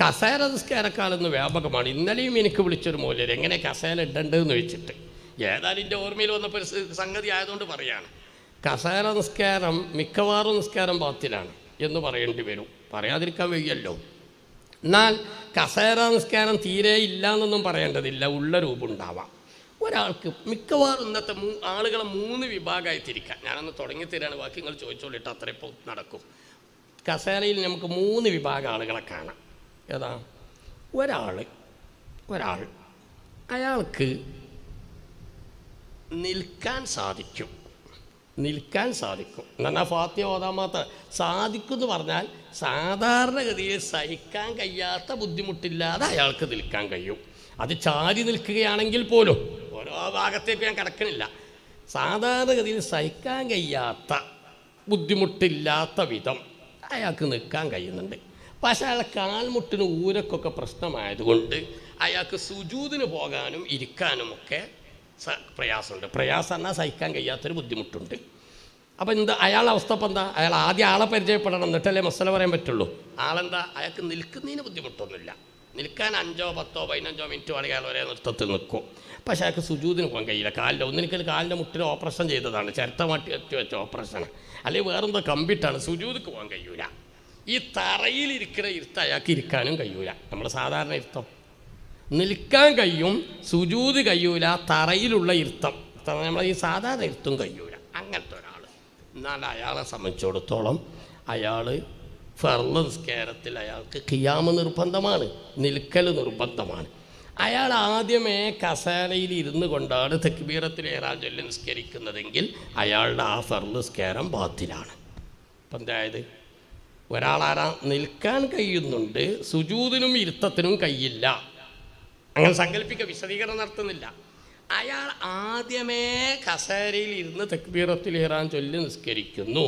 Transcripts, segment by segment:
കസേര നിസ്കാരക്കാളെന്ന് വ്യാപകമാണ് ഇന്നലെയും എനിക്ക് വിളിച്ചൊരു മൂല്യർ എങ്ങനെ കസേര എന്ന് ചോദിച്ചിട്ട് ഏതായാലും എൻ്റെ ഓർമ്മയിൽ വന്നപ്പോൾ സംഗതി ആയതുകൊണ്ട് പറയാണ് കസേര നിസ്കാരം മിക്കവാറും നിസ്കാരം പാത്തിലാണ് എന്ന് പറയേണ്ടി വരും പറയാതിരിക്കാൻ വയ്യല്ലോ എന്നാൽ കസേര നിസ്കാരം തീരെ ഇല്ല എന്നൊന്നും പറയേണ്ടതില്ല ഉള്ള രൂപമുണ്ടാവാം ഒരാൾക്ക് മിക്കവാറും ഇന്നത്തെ മൂ ആളുകളെ മൂന്ന് വിഭാഗമായി തിരിക്കാം ഞാനൊന്ന് തുടങ്ങി തരാണ് വാക്യങ്ങൾ ചോദിച്ചോളിട്ട് അത്ര ഇപ്പോൾ നടക്കും കസേരയിൽ നമുക്ക് മൂന്ന് വിഭാഗം ആളുകളെ കാണാം ഏതാ ഒരാൾ ഒരാൾ അയാൾക്ക് നിൽക്കാൻ സാധിക്കും നിൽക്കാൻ സാധിക്കും എന്നാൽ ഫാത്തിയ ഓതാൻ മാത്രം സാധിക്കും എന്ന് പറഞ്ഞാൽ സാധാരണഗതിയിൽ സഹിക്കാൻ കഴിയാത്ത ബുദ്ധിമുട്ടില്ലാതെ അയാൾക്ക് നിൽക്കാൻ കഴിയും അത് ചാരി നിൽക്കുകയാണെങ്കിൽ പോലും ഓരോ ഭാഗത്തേക്ക് ഞാൻ കിടക്കണില്ല സാധാരണഗതിയിൽ സഹിക്കാൻ കഴിയാത്ത ബുദ്ധിമുട്ടില്ലാത്ത വിധം അയാൾക്ക് നിൽക്കാൻ കഴിയുന്നുണ്ട് പക്ഷേ അയാളെ കാൽമുട്ടിന് ഊരക്കൊക്കെ പ്രശ്നമായതുകൊണ്ട് അയാൾക്ക് സുജൂതിന് പോകാനും ഇരിക്കാനും ഒക്കെ പ്രയാസമുണ്ട് പ്രയാസം എന്നാൽ സഹിക്കാൻ കഴിയാത്തൊരു ബുദ്ധിമുട്ടുണ്ട് അപ്പോൾ എന്താ അയാളുടെ അവസ്ഥ അപ്പം എന്താ അയാൾ ആദ്യം ആളെ പരിചയപ്പെടണം എന്നിട്ടല്ലേ മസല പറയാൻ പറ്റുള്ളൂ ആളെന്താ അയാൾക്ക് നിൽക്കുന്നതിന് ബുദ്ധിമുട്ടൊന്നുമില്ല നിൽക്കാൻ അഞ്ചോ പത്തോ പതിനഞ്ചോ മിനിറ്റ് വേണമെങ്കിൽ അയാൾ ഒരേ നൃത്തത്തിൽ നിൽക്കും പക്ഷേ അയാൾക്ക് സുജൂതിന് പോകാൻ കഴിയില്ല കാലിൻ്റെ ഒന്നിനിക്കൽ കാലിൻ്റെ മുട്ടിന് ഓപ്പറേഷൻ ചെയ്തതാണ് ചിരട്ട വെച്ച് വെച്ച ഓപ്പറേഷൻ അല്ലെങ്കിൽ വേറെന്തോ കമ്പിട്ടാണ് സുജൂതിക്ക് പോകാൻ കഴിയൂല ഈ തറയിൽ ഇരിക്കുന്ന ഇരുത്ത അയാൾക്ക് ഇരിക്കാനും കഴിയൂല നമ്മൾ സാധാരണ ഇരുത്തം നിൽക്കാൻ കഴിയും സുജൂതി കഴിയൂല തറയിലുള്ള ഇരുത്തം നമ്മൾ ഈ സാധാരണ ഇരുത്തും കഴിയൂല അങ്ങനത്തെ ഒരാൾ എന്നാൽ അയാളെ സംബന്ധിച്ചിടത്തോളം അയാൾ ഫർള് സ്കേരത്തിൽ അയാൾക്ക് കിയാമ നിർബന്ധമാണ് നിൽക്കൽ നിർബന്ധമാണ് അയാൾ ആദ്യമേ കസാലയിൽ ഇരുന്നു കൊണ്ടാണ് തക്ബീറത്തിൽ ഏറാജൊല്ല് നിസ്കരിക്കുന്നതെങ്കിൽ അയാളുടെ ആ ഫർള് സ്കേരം ബാത്തിലാണ് അപ്പം എന്തായത് ഒരാളാരാ നിൽക്കാൻ കഴിയുന്നുണ്ട് സുജൂതിനും ഇരുത്തത്തിനും കയ്യില്ല അങ്ങനെ സങ്കല്പിക്ക വിശദീകരണം നടത്തുന്നില്ല അയാൾ ആദ്യമേ കസേരയിൽ ഇരുന്ന് തെക്ബീറത്തിൽ ഇറാൻ ചൊല്ലി നിസ്കരിക്കുന്നു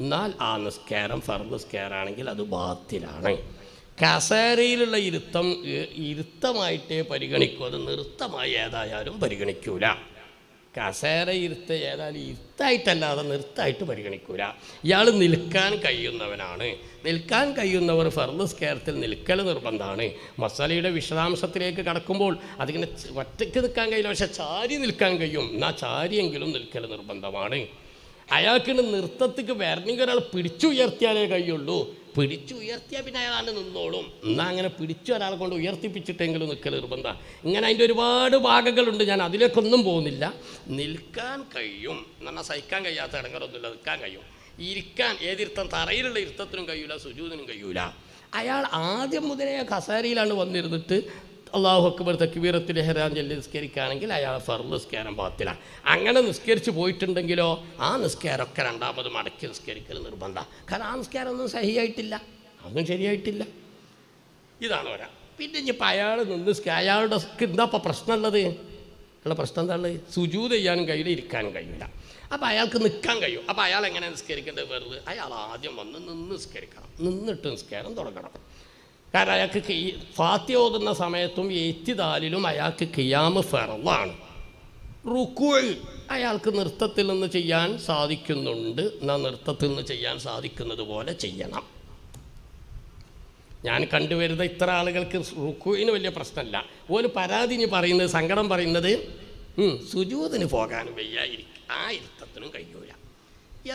എന്നാൽ ആ നിസ്കാരം ഫർദ് നിസ്കാരാണെങ്കിൽ അത് ബാത്തിലാണ് കസേരയിലുള്ള ഇരുത്തം ഇരുത്തമായിട്ടേ പരിഗണിക്കൂ അത് നൃത്തമായി ഏതായാലും പരിഗണിക്കൂല കസേരയിരുത്ത് ഏതായാലും ഇരുത്തായിട്ടല്ലാതെ നിർത്തായിട്ട് പരിഗണിക്കൂല ഇയാൾ നിൽക്കാൻ കഴിയുന്നവനാണ് നിൽക്കാൻ കഴിയുന്നവർ ഫർദ് സ്കെയർത്തിൽ നിൽക്കൽ നിർബന്ധമാണ് മസാലയുടെ വിശദാംശത്തിലേക്ക് കടക്കുമ്പോൾ അതിങ്ങനെ ഒറ്റയ്ക്ക് നിൽക്കാൻ കഴിയില്ല പക്ഷേ ചാരി നിൽക്കാൻ കഴിയും എന്നാൽ ചാരിയെങ്കിലും നിൽക്കൽ നിർബന്ധമാണ് അയാൾക്കിന് നൃത്തത്തിക്ക് വരണമെങ്കിൽ ഒരാൾ പിടിച്ചുയർത്തിയാലേ കഴിയുള്ളൂ പിടിച്ചുയർത്തിയാൽ പിന്നെ അയാൾ നിന്നോളും എന്നാൽ അങ്ങനെ പിടിച്ചു ഒരാളെ കൊണ്ട് ഉയർത്തിപ്പിച്ചിട്ടെങ്കിലും നിൽക്കൽ നിർബന്ധം ഇങ്ങനെ അതിൻ്റെ ഒരുപാട് ഭാഗങ്ങളുണ്ട് ഞാൻ അതിലേക്കൊന്നും പോകുന്നില്ല നിൽക്കാൻ കഴിയും എന്നാൽ സഹിക്കാൻ കഴിയാത്ത ഇടങ്ങളൊന്നുമില്ല നിൽക്കാൻ കഴിയും ഇരിക്കാൻ ഏതിരുത്തം തറയിലുള്ള ഇരുത്തത്തിനും കഴിയൂല സുജൂതിനും കഴിയൂല അയാൾ ആദ്യം മുതലേ കസേരയിലാണ് വന്നിരുന്നിട്ട് അള്ളാഹു അക്ബർ തക്വീറത്തിൽ ഹെറാൻ ചൊല്ലി നിസ്കരിക്കുകയാണെങ്കിൽ അയാൾ ഫർ നിസ്കാരം പാത്തിലാണ് അങ്ങനെ നിസ്കരിച്ച് പോയിട്ടുണ്ടെങ്കിലോ ആ നിസ്കാരമൊക്കെ രണ്ടാമത് മടക്കി നിസ്കരിക്കൽ നിർബന്ധം കാരണം ആ നിസ്കാരമൊന്നും സഹിയായിട്ടില്ല അതൊന്നും ശരിയായിട്ടില്ല ഇതാണ് ഒരാൾ പിന്നെ ഇനിയിപ്പോൾ അയാൾ നിന്ന് അയാളുടെ എന്താ ഇപ്പോൾ പ്രശ്നം ഉള്ള പ്രശ്നം എന്താണ് സുജൂത് ചെയ്യാനും കഴിയില്ല ഇരിക്കാനും കഴിയില്ല അപ്പോൾ അയാൾക്ക് നിൽക്കാൻ കഴിയും അപ്പോൾ അയാൾ എങ്ങനെ നിസ്കരിക്കേണ്ടത് വെറുതെ അയാൾ ആദ്യം വന്ന് നിന്ന് നിസ്കരിക്കണം നിന്നിട്ട് നിസ്കാരം തുടങ്ങണം കാരണം അയാൾക്ക് ഫാത്തി ഓതുന്ന സമയത്തും ഏറ്റിതാലിലും അയാൾക്ക് കിയാമ് ഫെറവാണ് റുക്കുവൽ അയാൾക്ക് നൃത്തത്തിൽ നിന്ന് ചെയ്യാൻ സാധിക്കുന്നുണ്ട് എന്നാൽ നൃത്തത്തിൽ നിന്ന് ചെയ്യാൻ സാധിക്കുന്നത് പോലെ ചെയ്യണം ഞാൻ കണ്ടുവരുന്ന ഇത്ര ആളുകൾക്ക് റുക്കുവിന് വലിയ പ്രശ്നമല്ല ഒരു പരാതി ഇനി പറയുന്നത് സങ്കടം പറയുന്നത് സുജൂതിന് പോകാനും വയ്യായിരിക്കും ആ ഇരുത്തത്തിനും കഴിയൂല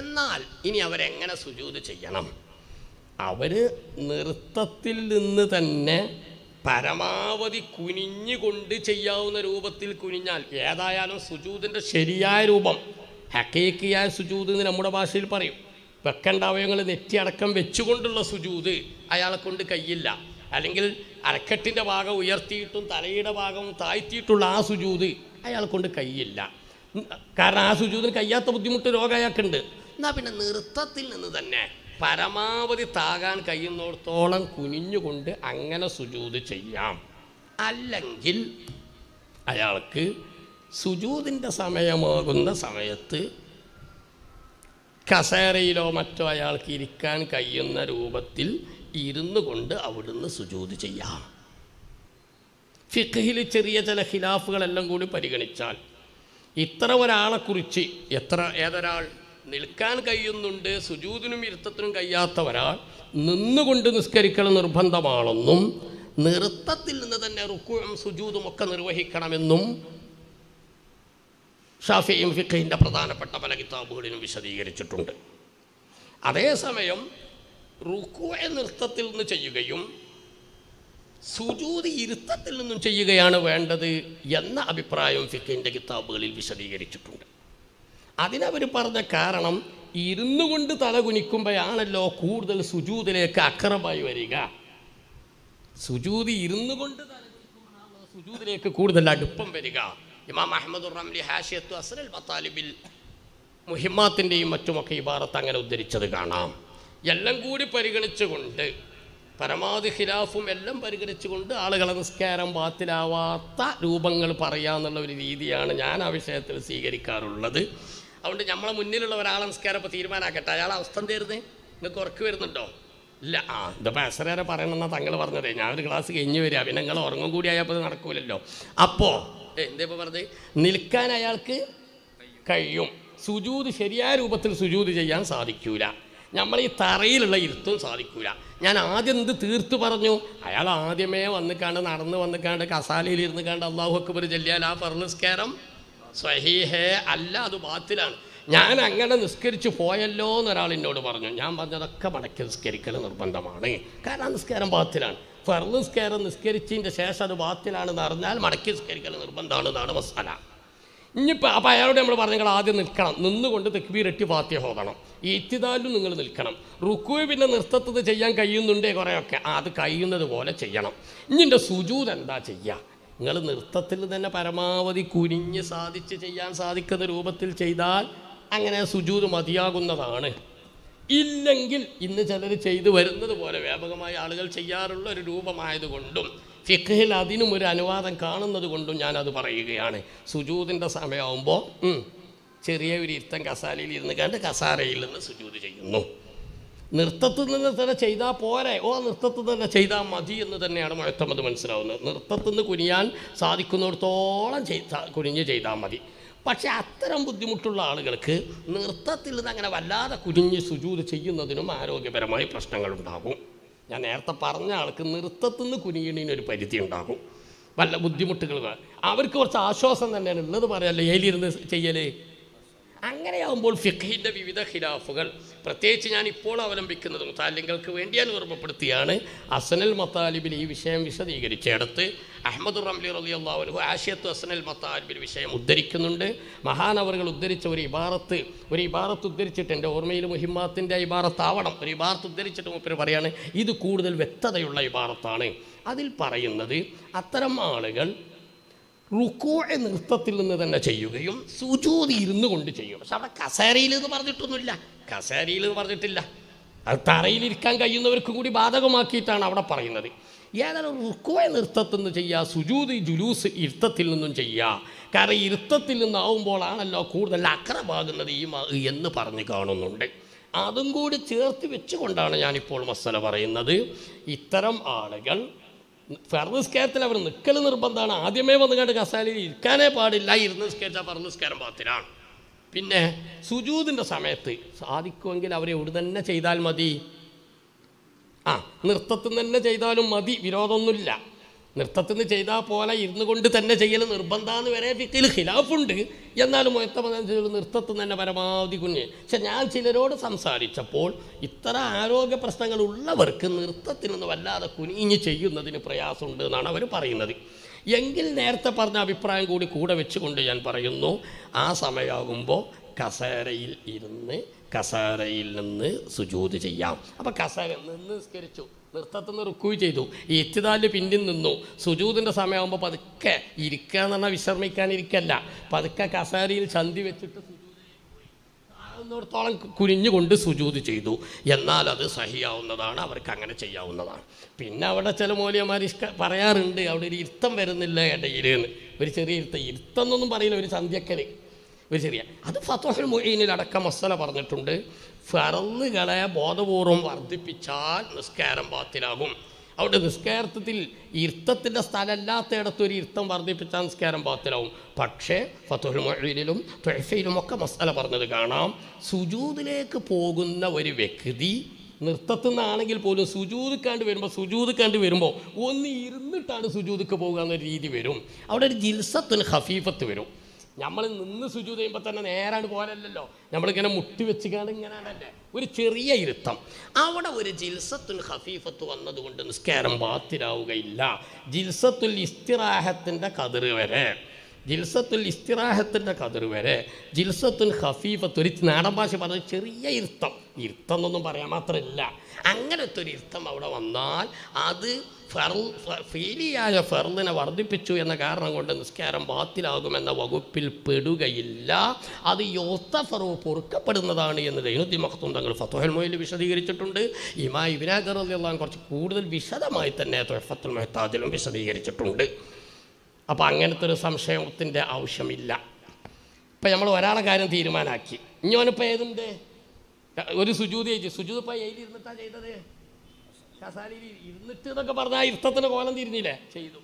എന്നാൽ ഇനി അവരെങ്ങനെ സുജൂത് ചെയ്യണം അവർ നൃത്തത്തിൽ നിന്ന് തന്നെ പരമാവധി കുനിഞ്ഞുകൊണ്ട് ചെയ്യാവുന്ന രൂപത്തിൽ കുനിഞ്ഞാൽ ഏതായാലും സുജൂതിൻ്റെ ശരിയായ രൂപം ഹക്കേക്കിയായ സുജൂത് എന്ന് നമ്മുടെ ഭാഷയിൽ പറയും വെക്കേണ്ട അവയവങ്ങൾ നെറ്റി അടക്കം വെച്ചുകൊണ്ടുള്ള സുജൂത് അയാളെ കൊണ്ട് കയ്യില്ല അല്ലെങ്കിൽ അരക്കെട്ടിൻ്റെ ഭാഗം ഉയർത്തിയിട്ടും തലയുടെ ഭാഗം താഴ്ത്തിയിട്ടുള്ള ആ സുജൂത് അയാളെ കൊണ്ട് കയ്യില്ല കാരണം ആ സുജൂതിന് കയ്യാത്ത ബുദ്ധിമുട്ട് രോഗം അയാൾക്കുണ്ട് എന്നാൽ പിന്നെ നൃത്തത്തിൽ നിന്ന് തന്നെ പരമാവധി താകാൻ കഴിയുന്നിടത്തോളം കുനിഞ്ഞുകൊണ്ട് അങ്ങനെ സുജൂത് ചെയ്യാം അല്ലെങ്കിൽ അയാൾക്ക് സുജൂതിൻ്റെ സമയമാകുന്ന സമയത്ത് കസേരയിലോ മറ്റോ അയാൾക്ക് ഇരിക്കാൻ കഴിയുന്ന രൂപത്തിൽ ഇരുന്നു കൊണ്ട് അവിടുന്ന് സുജൂത് ചെയ്യാം ഫിഖിൽ ചെറിയ ചില ഖിലാഫുകളെല്ലാം കൂടി പരിഗണിച്ചാൽ ഇത്ര ഒരാളെക്കുറിച്ച് എത്ര ഏതൊരാൾ നിൽക്കാൻ കഴിയുന്നുണ്ട് സുജൂതിനും ഇരുത്തത്തിനും കഴിയാത്ത ഒരാൾ നിന്നുകൊണ്ട് നിസ്കരിക്കൽ നിർബന്ധമാണെന്നും നൃത്തത്തിൽ നിന്ന് തന്നെ റുക്കുവും സുജൂതും ഒക്കെ നിർവഹിക്കണമെന്നും ഷാഫിയും ഫിഖിൻ്റെ പ്രധാനപ്പെട്ട പല കിതാബുകളിലും വിശദീകരിച്ചിട്ടുണ്ട് അതേസമയം റുക്കുവെ നൃത്തത്തിൽ നിന്ന് ചെയ്യുകയും സുജൂതി ഇരുത്തത്തിൽ നിന്നും ചെയ്യുകയാണ് വേണ്ടത് എന്ന അഭിപ്രായം ഫിഖിൻ്റെ കിതാബുകളിൽ വിശദീകരിച്ചിട്ടുണ്ട് അതിനവർ പറഞ്ഞ കാരണം ഇരുന്നു കൊണ്ട് തല കുനിക്കുമ്പോഴാണല്ലോ കൂടുതൽ സുജൂതിലേക്ക് അക്രമായി വരിക സുജൂതി ഇരുന്നു കൊണ്ട് സുജൂതിലേക്ക് കൂടുതൽ അടുപ്പം വരിക ഇമാം അഹമ്മദ് റംലി ഹാഷിയത്ത് അസനൽ ബത്താലിബിൽ മുഹിമാത്തിൻ്റെയും മറ്റുമൊക്കെ ഇബാറത്ത് അങ്ങനെ ഉദ്ധരിച്ചത് കാണാം എല്ലാം കൂടി പരിഗണിച്ചുകൊണ്ട് പരമാവധി ഖിലാഫും എല്ലാം പരിഗണിച്ചുകൊണ്ട് ആളുകളെ നിസ്കാരം പാത്തിലാവാത്ത രൂപങ്ങൾ പറയാമെന്നുള്ള ഒരു രീതിയാണ് ഞാൻ ആ വിഷയത്തിൽ സ്വീകരിക്കാറുള്ളത് അതുകൊണ്ട് നമ്മളെ മുന്നിലുള്ള ഒരാളെ നമസ്കാരം ഇപ്പോൾ തീരുമാനാക്കട്ടെ അയാൾ അവസ്ഥ തരുന്നേ നിങ്ങൾക്ക് ഉറക്ക് വരുന്നുണ്ടോ ഇല്ല ആ ഇതിപ്പോൾ അസരേരെ പറയണമെന്നാണ് തങ്ങൾ പറഞ്ഞതേ ഞാൻ ഒരു ക്ലാസ് കഴിഞ്ഞ് വരിക പിന്നെ നിങ്ങൾ ഉറങ്ങും കൂടി ആയപ്പോൾ നടക്കൂലല്ലോ അപ്പോൾ എന്തേപ്പോൾ പറഞ്ഞത് നിൽക്കാൻ അയാൾക്ക് കഴിയും സുജൂത് ശരിയായ രൂപത്തിൽ സുജൂത് ചെയ്യാൻ സാധിക്കൂല നമ്മൾ ഈ തറയിലുള്ള ഇരുത്തും സാധിക്കൂല ഞാൻ ആദ്യം എന്ത് തീർത്തു പറഞ്ഞു അയാൾ ആദ്യമേ വന്നിക്കാണ്ട് നടന്ന് വന്നിക്കാണ്ട് കസാലയിൽ ഇരുന്ന് കണ്ട് അള്ളാഹു അക്ബർ ചെല്ലിയാൽ ആ പറഞ്ഞ സ്കാരം സ്വഹീഹേ അല്ല അത് ബാത്തിലാണ് ഞാൻ അങ്ങനെ നിസ്കരിച്ചു പോയല്ലോ എന്നൊരാൾ എന്നോട് പറഞ്ഞു ഞാൻ പറഞ്ഞതൊക്കെ മടക്കി നിസ്കരിക്കൽ നിർബന്ധമാണ് കാരണം നിസ്കാരം ബാത്തിലാണ് ഫെർന്ന് നിസ്കാരം നിസ്കരിച്ചതിൻ്റെ ശേഷം അത് ബാത്തിലാണെന്ന് അറിഞ്ഞാൽ മടക്കി നിസ്കരിക്കൽ എന്നാണ് മസാല ഇനിയിപ്പോൾ അപ്പോൾ അയാളോട് നമ്മൾ പറഞ്ഞു നിങ്ങൾ ആദ്യം നിൽക്കണം നിന്നുകൊണ്ട് തെക്ബീരട്ടി ഫാത്തിയ ഈ ഈറ്റിതാലും നിങ്ങൾ നിൽക്കണം റുക്കു പിന്നെ നിർത്തത്തത് ചെയ്യാൻ കഴിയുന്നുണ്ടേ കുറേയൊക്കെ അത് കഴിയുന്നത് പോലെ ചെയ്യണം ഇനി എൻ്റെ സുജൂത് എന്താ ചെയ്യുക നിങ്ങൾ നൃത്തത്തിൽ തന്നെ പരമാവധി കുനിഞ്ഞ് സാധിച്ച് ചെയ്യാൻ സാധിക്കുന്ന രൂപത്തിൽ ചെയ്താൽ അങ്ങനെ സുജൂത് മതിയാകുന്നതാണ് ഇല്ലെങ്കിൽ ഇന്ന് ചിലർ ചെയ്തു വരുന്നത് പോലെ വ്യാപകമായി ആളുകൾ ചെയ്യാറുള്ള ഒരു രൂപമായതുകൊണ്ടും ഫിഖഹിൽ അതിനും ഒരു അനുവാദം കാണുന്നത് കൊണ്ടും ഞാനത് പറയുകയാണ് സുജൂതിൻ്റെ സമയമാകുമ്പോൾ ചെറിയ ഒരു ഇരുത്തം കസാലയിൽ ഇരുന്ന് കണ്ട് കസാരയിൽ നിന്ന് സുജൂത് ചെയ്യുന്നു നൃത്തത്തിൽ നിന്ന് തന്നെ ചെയ്താൽ പോരെ ഓ നൃത്തത്തിൽ തന്നെ ചെയ്താൽ മതി എന്ന് തന്നെയാണ് മഴത്തമത് മനസ്സിലാവുന്നത് നൃത്തത്തിൽ നിന്ന് കുനിയാൻ സാധിക്കുന്നിടത്തോളം കുനിഞ്ഞ് ചെയ്താൽ മതി പക്ഷേ അത്തരം ബുദ്ധിമുട്ടുള്ള ആളുകൾക്ക് നൃത്തത്തിൽ നിന്ന് അങ്ങനെ വല്ലാതെ കുനിഞ്ഞ് സുജൂത് ചെയ്യുന്നതിനും ആരോഗ്യപരമായി പ്രശ്നങ്ങളുണ്ടാകും ഞാൻ നേരത്തെ പറഞ്ഞ ആൾക്ക് നൃത്തത്തിൽ നിന്ന് ഒരു പരിധി ഉണ്ടാകും വല്ല ബുദ്ധിമുട്ടുകൾ അവർക്ക് കുറച്ച് ആശ്വാസം തന്നെയാണ് ഉള്ളത് പറയല്ലേ എലിയിരുന്ന് ചെയ്യലേ അങ്ങനെയാവുമ്പോൾ ഫിഖിൻ്റെ വിവിധ ഖിലാഫുകൾ പ്രത്യേകിച്ച് ഞാൻ ഇപ്പോൾ അവലംബിക്കുന്നത് മുത്താലിങ്ങൾക്ക് വേണ്ടി ഞാൻ ഓർമ്മപ്പെടുത്തിയാണ് അസനൽ മത്താലിബിൽ ഈ വിഷയം വിശദീകരിച്ചെടുത്ത് അഹമ്മദ് റംലി റലി അള്ളാഹു ആശയത്ത് അസനൽ മത്താലിബിൽ വിഷയം ഉദ്ധരിക്കുന്നുണ്ട് മഹാനവറുകൾ ഉദ്ധരിച്ച ഒരു ഇബാറത്ത് ഒരു ഇബാറത്ത് ഉദ്ധരിച്ചിട്ട് എൻ്റെ ഓർമ്മയിൽ മുഹിമാത്തിൻ്റെ ഇബാറത്താവണം ഒരു ഇബാറത്ത് ഉദ്ധരിച്ചിട്ട് മുപ്പർ പറയാണ് ഇത് കൂടുതൽ വ്യക്തതയുള്ള ഇബാറത്താണ് അതിൽ പറയുന്നത് അത്തരം ആളുകൾ റുക്കോയെ നൃത്തത്തിൽ നിന്ന് തന്നെ ചെയ്യുകയും സുജൂതി ഇരുന്നു കൊണ്ട് ചെയ്യും പക്ഷെ അവിടെ കസേരയിൽ എന്ന് പറഞ്ഞിട്ടൊന്നുമില്ല കസേരയിൽ എന്ന് പറഞ്ഞിട്ടില്ല അത് തറയിലിരിക്കാൻ കഴിയുന്നവർക്കും കൂടി ബാധകമാക്കിയിട്ടാണ് അവിടെ പറയുന്നത് ഏതായാലും റുക്കോയെ നൃത്തത്തിൽ നിന്ന് ചെയ്യുക സുജൂതി ജുലൂസ് ഇരുത്തത്തിൽ നിന്നും ചെയ്യുക കാരണം ഇരുത്തത്തിൽ നിന്നാവുമ്പോഴാണല്ലോ കൂടുതൽ അക്രമാകുന്നത് ഈ എന്ന് പറഞ്ഞു കാണുന്നുണ്ട് അതും കൂടി ചേർത്ത് വെച്ചുകൊണ്ടാണ് ഞാനിപ്പോൾ മസല പറയുന്നത് ഇത്തരം ആളുകൾ കയറത്തിൽ അവർ നിൽക്കൽ നിർബന്ധമാണ് ആദ്യമേ വന്ന് കണ്ട് കസാലയിൽ ഇരിക്കാനേ പാടില്ല ഇരുന്ന് നിസ്കരിച്ചാൽ ഫർനിസ്കാരം പാത്തിലാണ് പിന്നെ സുജൂതിൻ്റെ സമയത്ത് സാധിക്കുമെങ്കിൽ അവരെ ഇവിടെ തന്നെ ചെയ്താൽ മതി ആ നൃത്തത്തിൽ തന്നെ ചെയ്താലും മതി വിരോധമൊന്നുമില്ല നൃത്തത്തിന് ചെയ്താൽ പോലെ ഇരുന്നു കൊണ്ട് തന്നെ ചെയ്യൽ നിർബന്ധമെന്ന് വരെ ഫിക്കിൽ ഖിലാഫുണ്ട് എന്നാലും മുയത്തമതനുസരിച്ച് നൃത്തത്തിൽ തന്നെ പരമാവധി കുഞ്ഞ് പക്ഷെ ഞാൻ ചിലരോട് സംസാരിച്ചപ്പോൾ ഇത്ര ആരോഗ്യ പ്രശ്നങ്ങളുള്ളവർക്ക് നൃത്തത്തിനൊന്നും വല്ലാതെ കുനിഞ്ഞ് ചെയ്യുന്നതിന് പ്രയാസമുണ്ട് എന്നാണ് അവർ പറയുന്നത് എങ്കിൽ നേരത്തെ പറഞ്ഞ അഭിപ്രായം കൂടി കൂടെ വെച്ചുകൊണ്ട് ഞാൻ പറയുന്നു ആ സമയമാകുമ്പോൾ കസേരയിൽ ഇരുന്ന് കസേരയിൽ നിന്ന് സുജൂത് ചെയ്യാം അപ്പോൾ കസേര നിന്ന് നിസ്കരിച്ചു നൃത്തത്തിൽ നിന്ന് റുക്കു ചെയ്തു ഈ ഇത്തിദാലിൽ പിന്നിൽ നിന്നു സുജൂതിൻ്റെ സമയമാകുമ്പോൾ പതുക്കെ ഇരിക്കുക എന്ന് പറഞ്ഞാൽ വിശ്രമിക്കാനിരിക്കല്ല പതുക്കെ കസാരിയിൽ ചന്തി വെച്ചിട്ട് ടത്തോളം കുനിഞ്ഞുകൊണ്ട് സുജൂത് ചെയ്തു എന്നാൽ അത് സഹിയാവുന്നതാണ് അവർക്ക് അങ്ങനെ ചെയ്യാവുന്നതാണ് പിന്നെ അവിടെ ചില മൂല്യന്മാർ ഇഷ്ട പറയാറുണ്ട് അവിടെ ഒരു ഇരുത്തം വരുന്നില്ല ഇടയിൽ എന്ന് ഒരു ചെറിയ ഇരുത്തം ഇരുത്തം എന്നൊന്നും പറയില്ല ഒരു സന്ധ്യക്കൽ ഒരു ചെറിയ അത് ഫത്തോഹൽ അടക്കം മസല പറഞ്ഞിട്ടുണ്ട് ഫറന്നുകളെ ബോധപൂർവം വർദ്ധിപ്പിച്ചാൽ നിസ്കാരം ബാത്തിലാകും അവിടെ നിസ്കാരത്തിൽ സ്ഥലമല്ലാത്തയിടത്ത് ഒരു ഇരുത്തം വർദ്ധിപ്പിച്ചാൽ നിസ്കാരം പാത്തിലാവും പക്ഷേ ഫത്തുൽ മൊഴിയിലും തുഴഫയിലും ഒക്കെ മസാല പറഞ്ഞത് കാണാം സുജൂദിലേക്ക് പോകുന്ന ഒരു വ്യക്തി നൃത്തത്തിൽ നിന്നാണെങ്കിൽ പോലും സുജൂതിക്കാണ്ട് വരുമ്പോൾ സുജൂതിക്കാണ്ട് വരുമ്പോൾ ഒന്ന് ഇരുന്നിട്ടാണ് സുജൂതിക്ക് പോകുക എന്ന രീതി വരും അവിടെ ഒരു ജിൽസത്തിന് ഹഫീഫത്ത് വരും നമ്മൾ നിന്ന് സുജു ചെയ്യുമ്പോൾ തന്നെ നേരാണ് പോലല്ലോ നമ്മളിങ്ങനെ മുട്ടി വെച്ചിക്കാണ്ട് ഇങ്ങനെയാണല്ലേ ഒരു ചെറിയ ഇരുത്തം അവിടെ ഒരു ജിൽസത്തുൽ ഹഫീഫത്ത് വന്നതുകൊണ്ട് നിസ്കാരം ബാത്തിലാവുകയില്ല ജിൽസത്തുൽ ഇസ്തിറാഹത്തിൻ്റെ കതിർ വരെ ജിൽസത്തുൽ ഇസ്തിറാഹത്തിൻ്റെ കതിർ വരെ ജിൽസത്തുൽ ഹഫീഫത്ത് ഒരു നാടൻ ഭാഷ പറഞ്ഞ ചെറിയ ഇർത്തം ഇർത്തം എന്നൊന്നും പറയാൻ മാത്രമല്ല അങ്ങനത്തെ ഒരു ഇർത്തം അവിടെ വന്നാൽ അത് ഫെർ ഫീലിയായ ഫെർദിനെ വർദ്ധിപ്പിച്ചു എന്ന കാരണം കൊണ്ട് നിസ്കാരം ബാത്തിലാകുമെന്ന വകുപ്പിൽ പെടുകയില്ല അത് യോസ്തഫറു പൊറുക്കപ്പെടുന്നതാണ് എന്ന് ദൈനുദ്ദീൻ മഹത്തും തങ്ങൾ ഫത്തോഹൽ മൊയിൽ വിശദീകരിച്ചിട്ടുണ്ട് ഇമാ ഇബിനാഗർ അള്ളാൻ കുറച്ച് കൂടുതൽ വിശദമായി തന്നെ തൊഹഫത്തുൽ മെഹ്താദിലും വിശദീകരിച്ചിട്ടുണ്ട് അപ്പോൾ അങ്ങനത്തെ ഒരു സംശയത്തിൻ്റെ ആവശ്യമില്ല ഇപ്പം നമ്മൾ ഒരാളെ കാര്യം തീരുമാനമാക്കി ഇനി ഓനിപ്പോൾ ഏതുണ്ട് ഒരു സുജൂതി ചേച്ചി സുജൂത് ഇപ്പോൾ എഴുതിയിരുന്നിട്ടാ ചെയ്തത് കസാലിയിൽ ഇരുന്നിട്ട് എന്നൊക്കെ പറഞ്ഞാൽ ഇഷ്ടത്തിന് കോലം തിരിഞ്ഞില്ലേ ചെയ്തു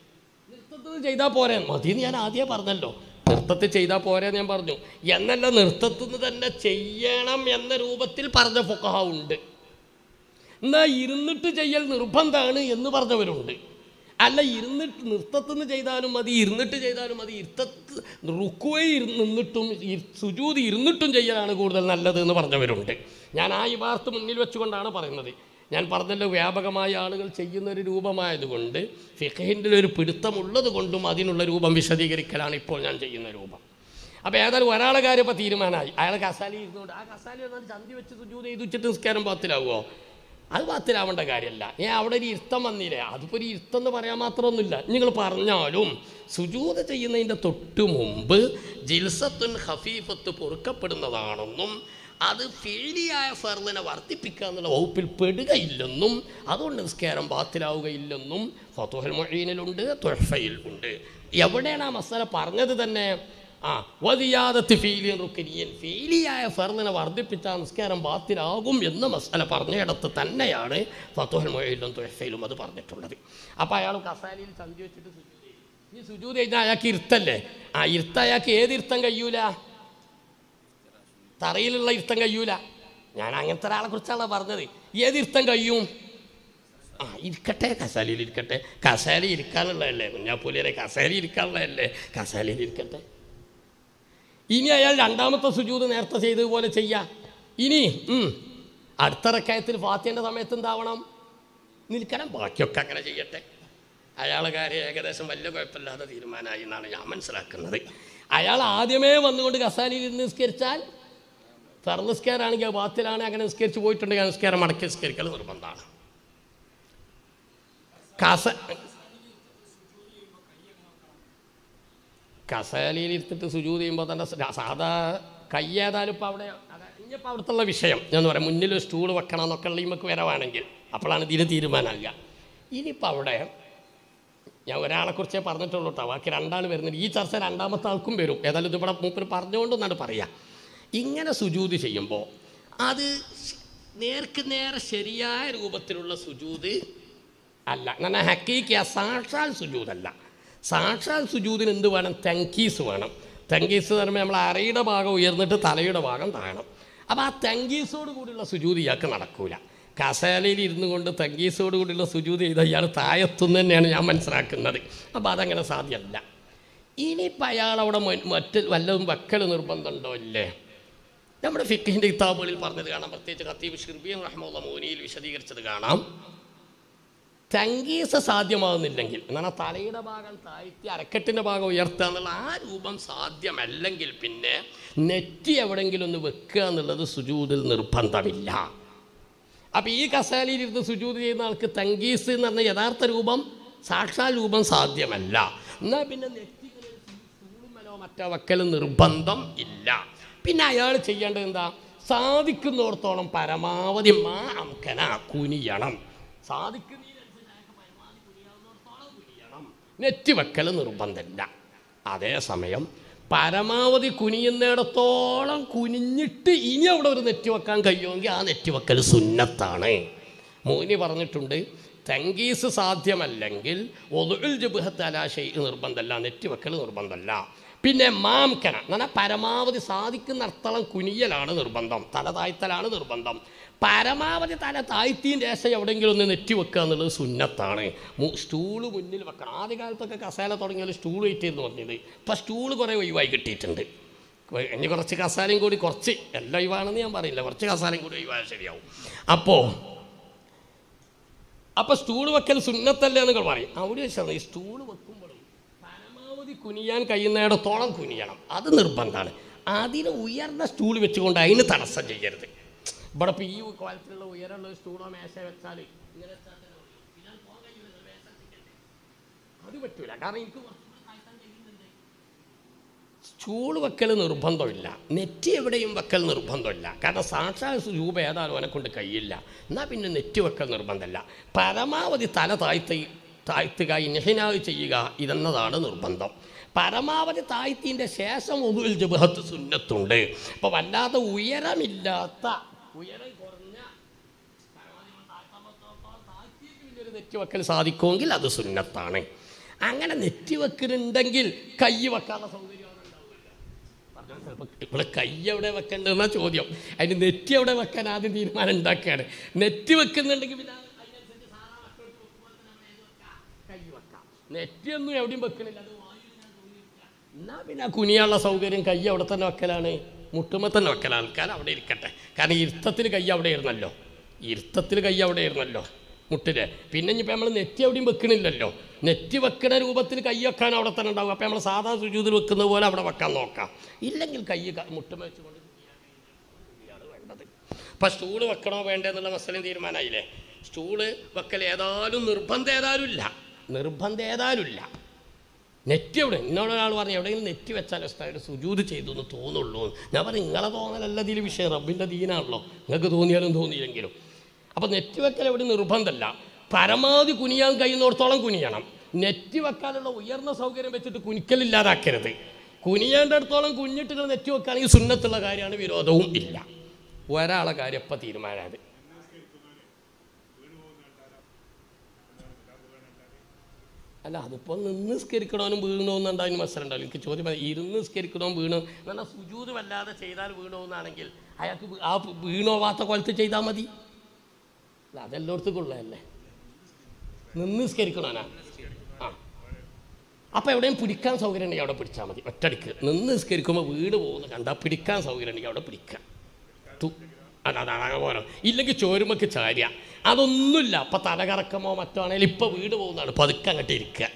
നൃത്തത്തിൽ ചെയ്താൽ പോരെ മതി ഞാൻ ആദ്യമേ പറഞ്ഞല്ലോ നൃത്തത്തിൽ ചെയ്താൽ പോരെ ഞാൻ പറഞ്ഞു എന്നല്ല നൃത്തത്തിൽ നിന്ന് തന്നെ ചെയ്യണം എന്ന രൂപത്തിൽ പറഞ്ഞ ഫുക്കഹ ഉണ്ട് എന്നാൽ ഇരുന്നിട്ട് ചെയ്യൽ നിർബന്ധമാണ് എന്ന് പറഞ്ഞവരുണ്ട് അല്ല ഇരുന്നിട്ട് നൃത്തത്തിന് ചെയ്താലും മതി ഇരുന്നിട്ട് ചെയ്താലും മതി ഇരുത്തത്ത് റുക്കുവേ നിന്നിട്ടും സുജൂതി ഇരുന്നിട്ടും ചെയ്യാനാണ് കൂടുതൽ നല്ലത് എന്ന് പറഞ്ഞവരുണ്ട് ഞാൻ ആ ഇബാർത്ത് മുന്നിൽ വെച്ചുകൊണ്ടാണ് പറയുന്നത് ഞാൻ പറഞ്ഞല്ലോ വ്യാപകമായ ആളുകൾ ചെയ്യുന്ന ഒരു രൂപമായതുകൊണ്ട് ഫിഖഹിൻ്റെ ഒരു പിടുത്തമുള്ളത് കൊണ്ടും അതിനുള്ള രൂപം വിശദീകരിക്കലാണ് ഇപ്പോൾ ഞാൻ ചെയ്യുന്ന രൂപം അപ്പോൾ ഏതായാലും ഒരാളെ കാര്യം തീരുമാനമായി അയാൾ കസാലി ഇരുന്നുകൊണ്ട് ആ കസാലി വന്നാൽ ചന്തി വെച്ച് സുജൂതി ചെയ്ത് വെച്ചിട്ട് നിസ്കാരം പാത്തിലാവുമോ അത് പത്തിലാവേണ്ട കാര്യമല്ല ഞാൻ അവിടെ ഒരു ഇഷ്ടം വന്നില്ലേ അതിപ്പോൾ ഒരു ഇഷ്ടം എന്ന് പറയാൻ മാത്രമൊന്നുമില്ല നിങ്ങൾ പറഞ്ഞാലും സുജൂത ചെയ്യുന്നതിൻ്റെ തൊട്ട് മുമ്പ് ജിൽസത്തുൻ ഹഫീഫത്ത് പൊറുക്കപ്പെടുന്നതാണെന്നും അത് ഫീലിയായ ഫർദിനെ വർദ്ധിപ്പിക്കുക എന്നുള്ള വകുപ്പിൽ പെടുകയില്ലെന്നും അതുകൊണ്ട് നിസ്കാരം ബാത്തിലാവുകയില്ലെന്നും ഫത്തുഹൽ മൊഴീനിലുണ്ട് തൊഴഫയിൽ ഉണ്ട് എവിടെയാണ് ആ മസാല പറഞ്ഞത് തന്നെ ആ വതിയാദത്ത് ഫീലിയൻ റുക്കിനിയൻ ഫീലിയായ ഫർദിനെ വർദ്ധിപ്പിച്ചാൽ നിസ്കാരം ബാത്തിലാകും എന്ന മസാല പറഞ്ഞയിടത്ത് തന്നെയാണ് ഫത്തോഹൻ മൊഴയിലും തുഴഫയിലും അത് പറഞ്ഞിട്ടുള്ളത് അപ്പോൾ അയാൾ കസാലിയിൽ സന്ധി വെച്ചിട്ട് ഈ സുജൂത് കഴിഞ്ഞാൽ അയാൾക്ക് ഇരുത്തല്ലേ ആ ഇരുത്ത അയാൾക്ക് ഏത് ഇരുത്തം കഴിയൂല തറയിലുള്ള ഇരുത്തം കഴിയൂല ഞാൻ അങ്ങനത്തെ ഒരാളെ കുറിച്ചാണ് പറഞ്ഞത് ഏത് ഇരുത്തം കഴിയും ആ ഇരിക്കട്ടെ കസാലിയിൽ ഇരിക്കട്ടെ കസാലി ഇരിക്കാനുള്ളതല്ലേ കുഞ്ഞാപ്പൂലിയരെ കസാലി ഇരിക്കാനുള്ളതല്ലേ കസാലിയിൽ ഇരിക്കട്ടെ ഇനി അയാൾ രണ്ടാമത്തെ സുജൂത് നേരത്തെ ചെയ്തതുപോലെ ചെയ്യാം ഇനി അടുത്ത റക്കായത്തിൽ ഫാത്തിൻ്റെ സമയത്ത് എന്താവണം നിൽക്കണം ബാക്കിയൊക്കെ അങ്ങനെ ചെയ്യട്ടെ അയാളെ കാര്യം ഏകദേശം വലിയ കുഴപ്പമില്ലാത്ത തീരുമാനമായി എന്നാണ് ഞാൻ മനസ്സിലാക്കുന്നത് അയാൾ ആദ്യമേ വന്നുകൊണ്ട് കസാലിയിൽ ഇരുന്ന് നിസ്കരിച്ചാൽ ഫർനിസ്കാരാണെങ്കിൽ ബാത്തിലാണ് അങ്ങനെ നിസ്കരിച്ച് പോയിട്ടുണ്ടെങ്കിൽ നിസ്കാരം മടക്കി നിസ്കരിക്കൽ നിർബന്ധമാണ് ഖസ കസേലയിൽ ഇരുത്തിട്ട് സുജൂത് ചെയ്യുമ്പോൾ തന്നെ സാധാ കൈ ഏതായാലും ഇപ്പോൾ അവിടെ ഇനിയിപ്പോൾ അവിടുത്തെ വിഷയം ഞാൻ പറയാം മുന്നിൽ സ്റ്റൂൾ വെക്കണം എന്നൊക്കെ ഉള്ള ഇമ്മക്ക് വരവാണെങ്കിൽ അപ്പോഴാണ് ഇതിന് തീരുമാനമാകുക ഇനിയിപ്പോൾ അവിടെ ഞാൻ ഒരാളെക്കുറിച്ചേ പറഞ്ഞിട്ടുള്ളൂ കേട്ടോ ബാക്കി രണ്ടാൾ വരുന്നുണ്ട് ഈ ചർച്ച രണ്ടാമത്തെ ആൾക്കും വരും ഏതായാലും ഇതിവിടെ മൂപ്പർ പറഞ്ഞുകൊണ്ടെന്നാണ് പറയുക ഇങ്ങനെ സുജൂതി ചെയ്യുമ്പോൾ അത് നേർക്ക് നേരെ ശരിയായ രൂപത്തിലുള്ള സുജൂത് അല്ല അങ്ങനെ ഹക്കീക്കിയ സാക്ഷാൽ സുജൂതല്ല സാക്ഷാൽ സുജൂതിന് എന്ത് വേണം തെങ്കീസ് വേണം തെങ്കീസ് എന്ന് പറയുമ്പോൾ നമ്മൾ അരയുടെ ഭാഗം ഉയർന്നിട്ട് തലയുടെ ഭാഗം താഴണം അപ്പോൾ ആ തെങ്കീസോട് കൂടിയുള്ള സുജൂതി ഇയാൾക്ക് നടക്കൂല കസേലയിൽ ഇരുന്നു കൊണ്ട് തെങ്കീസോട് കൂടിയുള്ള സുജൂതി ചെയ്ത ഇയാൾ താഴത്തുനിന്ന് തന്നെയാണ് ഞാൻ മനസ്സിലാക്കുന്നത് അപ്പോൾ അതങ്ങനെ സാധ്യമല്ല ഇനിയിപ്പോൾ അയാൾ അവിടെ മറ്റ് വല്ലതും വെക്കൽ നിർബന്ധമുണ്ടോ അല്ലേ നമ്മുടെ ഫിക്കിൻ്റെ കിതാബുകളിൽ പറഞ്ഞത് കാണാം പ്രത്യേകിച്ച് ഖത്തീബ് ഷിർബിയും റഹ്മുള്ള മോനിയിൽ വിശദീകരിച്ചത് കാണാം തങ്കീസ് സാധ്യമാകുന്നില്ലെങ്കിൽ എന്നാണ് ആ തലയുടെ ഭാഗം താഴ്ത്തി അരക്കെട്ടിൻ്റെ ഭാഗം ഉയർത്തുക എന്നുള്ള ആ രൂപം സാധ്യമല്ലെങ്കിൽ പിന്നെ നെറ്റി എവിടെയെങ്കിലും ഒന്ന് വെക്കുക എന്നുള്ളത് സുജൂതിൽ നിർബന്ധമില്ല അപ്പോൾ ഈ ഇരുന്ന് സുജൂത് ചെയ്യുന്ന ആൾക്ക് തങ്കീസ് എന്ന് പറഞ്ഞ യഥാർത്ഥ രൂപം സാക്ഷാൽ രൂപം സാധ്യമല്ല എന്നാൽ പിന്നെ നെറ്റികളിൽ മറ്റോ വക്കലും നിർബന്ധം ഇല്ല പിന്നെ അയാൾ ചെയ്യേണ്ടത് എന്താ സാധിക്കുന്നോടത്തോളം പരമാവധി മാ അംകന കുനിയണം സാധിക്കുന്ന നെറ്റിവെക്കൽ നിർബന്ധമില്ല അതേസമയം പരമാവധി കുനിയുന്നിടത്തോളം കുനിഞ്ഞിട്ട് ഇനി അവിടെ ഒരു നെറ്റ് വെക്കാൻ കഴിയുമെങ്കിൽ ആ നെറ്റ് വെക്കൽ സുന്നത്താണ് മോനി പറഞ്ഞിട്ടുണ്ട് തങ്കീസ് സാധ്യമല്ലെങ്കിൽ ഒതുൽ അലാശൈ നിർബന്ധമല്ല നെറ്റ് വെക്കൽ നിർബന്ധമല്ല പിന്നെ മാംകന എന്ന് പരമാവധി സാധിക്കുന്ന അർത്ഥളം കുനിയലാണ് നിർബന്ധം തല താഴ്ത്തലാണ് നിർബന്ധം പരമാവധി തല താഴ്ത്തിയും ദേശം എവിടെയെങ്കിലും ഒന്ന് നെറ്റി വെക്കുക എന്നുള്ളത് സുന്നത്താണ് സ്റ്റൂള് മുന്നിൽ വെക്കണം ആദ്യകാലത്തൊക്കെ കസേല തുടങ്ങിയാൽ സ്റ്റൂൾ വെയിറ്റ് എന്ന് പറഞ്ഞത് ഇപ്പം സ്റ്റൂള് കുറേ ഒഴിവായി കിട്ടിയിട്ടുണ്ട് ഇനി കുറച്ച് കസാലയും കൂടി കുറച്ച് എല്ലാം ഒഴിവാണെന്ന് ഞാൻ പറയില്ല കുറച്ച് കസാലയും കൂടി ഒഴിവായാൽ ശരിയാവും അപ്പോൾ അപ്പോൾ സ്റ്റൂൾ വെക്കൽ സുന്നത്തല്ലേ എന്നൊക്കെ പറയും അവിടെ ഈ സ്റ്റൂൾ വെക്കും കുനിയാൻ കഴിയുന്നിടത്തോളം കുനിയണം അത് നിർബന്ധമാണ് അതിന് ഉയർന്ന സ്റ്റൂൾ വെച്ചുകൊണ്ട് അതിന് തടസ്സം ചെയ്യരുത് ഇവിടെ ഇപ്പോൾ ഈ കോലത്തിലുള്ള ഉയരമുള്ള സ്റ്റൂളോ മേശ വെച്ചാൽ ഇങ്ങനെ അത് പറ്റൂല കാരണം എനിക്ക് സ്റ്റൂൾ വെക്കൽ നിർബന്ധമില്ല നെറ്റ് എവിടെയും വെക്കൽ നിർബന്ധമില്ല കാരണം സാക്ഷാ രൂപ ഏതായാലും അവനെ കൊണ്ട് കഴിയില്ല എന്നാൽ പിന്നെ നെറ്റ് വെക്കൽ നിർബന്ധമില്ല പരമാവധി തല താഴ്ത്തി താഴ്ത്തുക ഇൻഹിനാവ് ചെയ്യുക ഇതെന്നതാണ് നിർബന്ധം പരമാവധി താഴ്ത്തിൻ്റെ ശേഷം ഒതുവിൽ ജബഹത്ത് സുന്നത്തുണ്ട് അപ്പോൾ വല്ലാതെ ഉയരമില്ലാത്ത ഉയരം കുറഞ്ഞ നെറ്റിവെക്കൽ സാധിക്കുമെങ്കിൽ അത് സുന്നത്താണ് അങ്ങനെ നെറ്റിവെക്കലുണ്ടെങ്കിൽ കൈ വെക്കാനുള്ള സൗകര്യം ഇവിടെ കൈ എവിടെ വെക്കേണ്ടതെന്നാണ് ചോദ്യം അതിന് നെറ്റി എവിടെ വെക്കാൻ ആദ്യം തീരുമാനം ഉണ്ടാക്കുകയാണ് നെറ്റ് വെക്കുന്നുണ്ടെങ്കിൽ പിന്നെ നെറ്റിയൊന്നും എവിടെയും വെക്കണില്ല എന്നാ പിന്നെ ആ കുനിയാനുള്ള സൗകര്യം കൈ അവിടെ തന്നെ വെക്കലാണ് മുട്ടുമ്പോൾ തന്നെ വെക്കലാണ് കാരണം അവിടെ ഇരിക്കട്ടെ കാരണം ഇരുത്തത്തിൽ കൈ അവിടെ ഇരുന്നല്ലോ ഇരുത്തത്തിൽ കൈ അവിടെ ഇരുന്നല്ലോ മുട്ടില് പിന്നെ ഇനിയിപ്പോൾ നമ്മൾ നെറ്റി എവിടെയും വെക്കണില്ലല്ലോ നെറ്റി വെക്കണ രൂപത്തിൽ കൈ വെക്കാൻ അവിടെ തന്നെ ഉണ്ടാവും അപ്പോൾ നമ്മൾ സാധാ സുചൂതിൽ വെക്കുന്ന പോലെ അവിടെ വെക്കാൻ നോക്കാം ഇല്ലെങ്കിൽ കൈ മുട്ടുമ വെച്ചുകൊണ്ട് വേണ്ടത് അപ്പം സ്റ്റൂള് വെക്കണോ വേണ്ടതെന്നുള്ള മസലം തീരുമാനമായില്ലേ സ്റ്റൂള് വെക്കൽ ഏതായാലും നിർബന്ധം ഏതായാലും ഇല്ല നിർബന്ധം ഇല്ല നെറ്റ് എവിടെ ഇന്നോട് ഒരാൾ പറഞ്ഞു എവിടെയെങ്കിലും നെറ്റ് വെച്ചാൽ ഉസ്താദ് സുജൂത് ചെയ്തു എന്ന് തോന്നുള്ളൂ ഞാൻ പറഞ്ഞു നിങ്ങളെ തോന്നലല്ല ഇതിൽ വിഷയം റബ്ബിൻ്റെ ദീനാണല്ലോ നിങ്ങൾക്ക് തോന്നിയാലും തോന്നിയില്ലെങ്കിലും അപ്പോൾ നെറ്റ് വെക്കൽ എവിടെ നിർബന്ധമല്ല പരമാവധി കുനിയാൻ കഴിയുന്നിടത്തോളം കുനിയണം നെറ്റ് വെക്കാനുള്ള ഉയർന്ന സൗകര്യം വെച്ചിട്ട് കുനിക്കലില്ലാതാക്കരുത് കുനിയേണ്ടടത്തോളം കുഞ്ഞിട്ടുകൾ നെറ്റ് വെക്കുകയാണെങ്കിൽ സുന്നത്തുള്ള കാര്യമാണ് വിരോധവും ഇല്ല ഒരാളെ കാര്യം എപ്പോൾ തീരുമാനമായത് അല്ല അതിപ്പോൾ നിന്ന് സ്കരിക്കണോനും വീണോന്നുണ്ട് അതിന് മത്സരം ഉണ്ടാവും എനിക്ക് ചോദ്യം ഇരുന്ന് സ്കരിക്കണോ വീണോ എന്നാൽ സുജൂത് വല്ലാതെ ചെയ്താൽ വീണോ എന്നാണെങ്കിൽ അയാൾക്ക് ആ വീണോവാത്ത കൊലത്ത് ചെയ്താൽ മതി അല്ല അതെല്ലായിടത്തും കൊള്ളതല്ലേ നിന്ന് സ്കരിക്കണോനാ ആ അപ്പോൾ എവിടെയും പിടിക്കാൻ സൗകര്യം ഉണ്ടെങ്കിൽ അവിടെ പിടിച്ചാൽ മതി ഒറ്റടിക്ക് നിന്ന് സ്കരിക്കുമ്പോൾ വീട് പോകുന്ന കണ്ടാൽ പിടിക്കാൻ സൗകര്യം ഉണ്ടെങ്കിൽ അവിടെ പിടിക്കാം അതാണ് അങ്ങനെ പോരാ ഇല്ലെങ്കിൽ ചോരുമക്ക് ചാരിയ അതൊന്നുമില്ല അപ്പം തലകറക്കമോ മറ്റോ ആണെങ്കിൽ ഇപ്പോൾ വീട് പോകുന്നതാണ് പതുക്കെ അങ്ങോട്ട് ഇരിക്കുക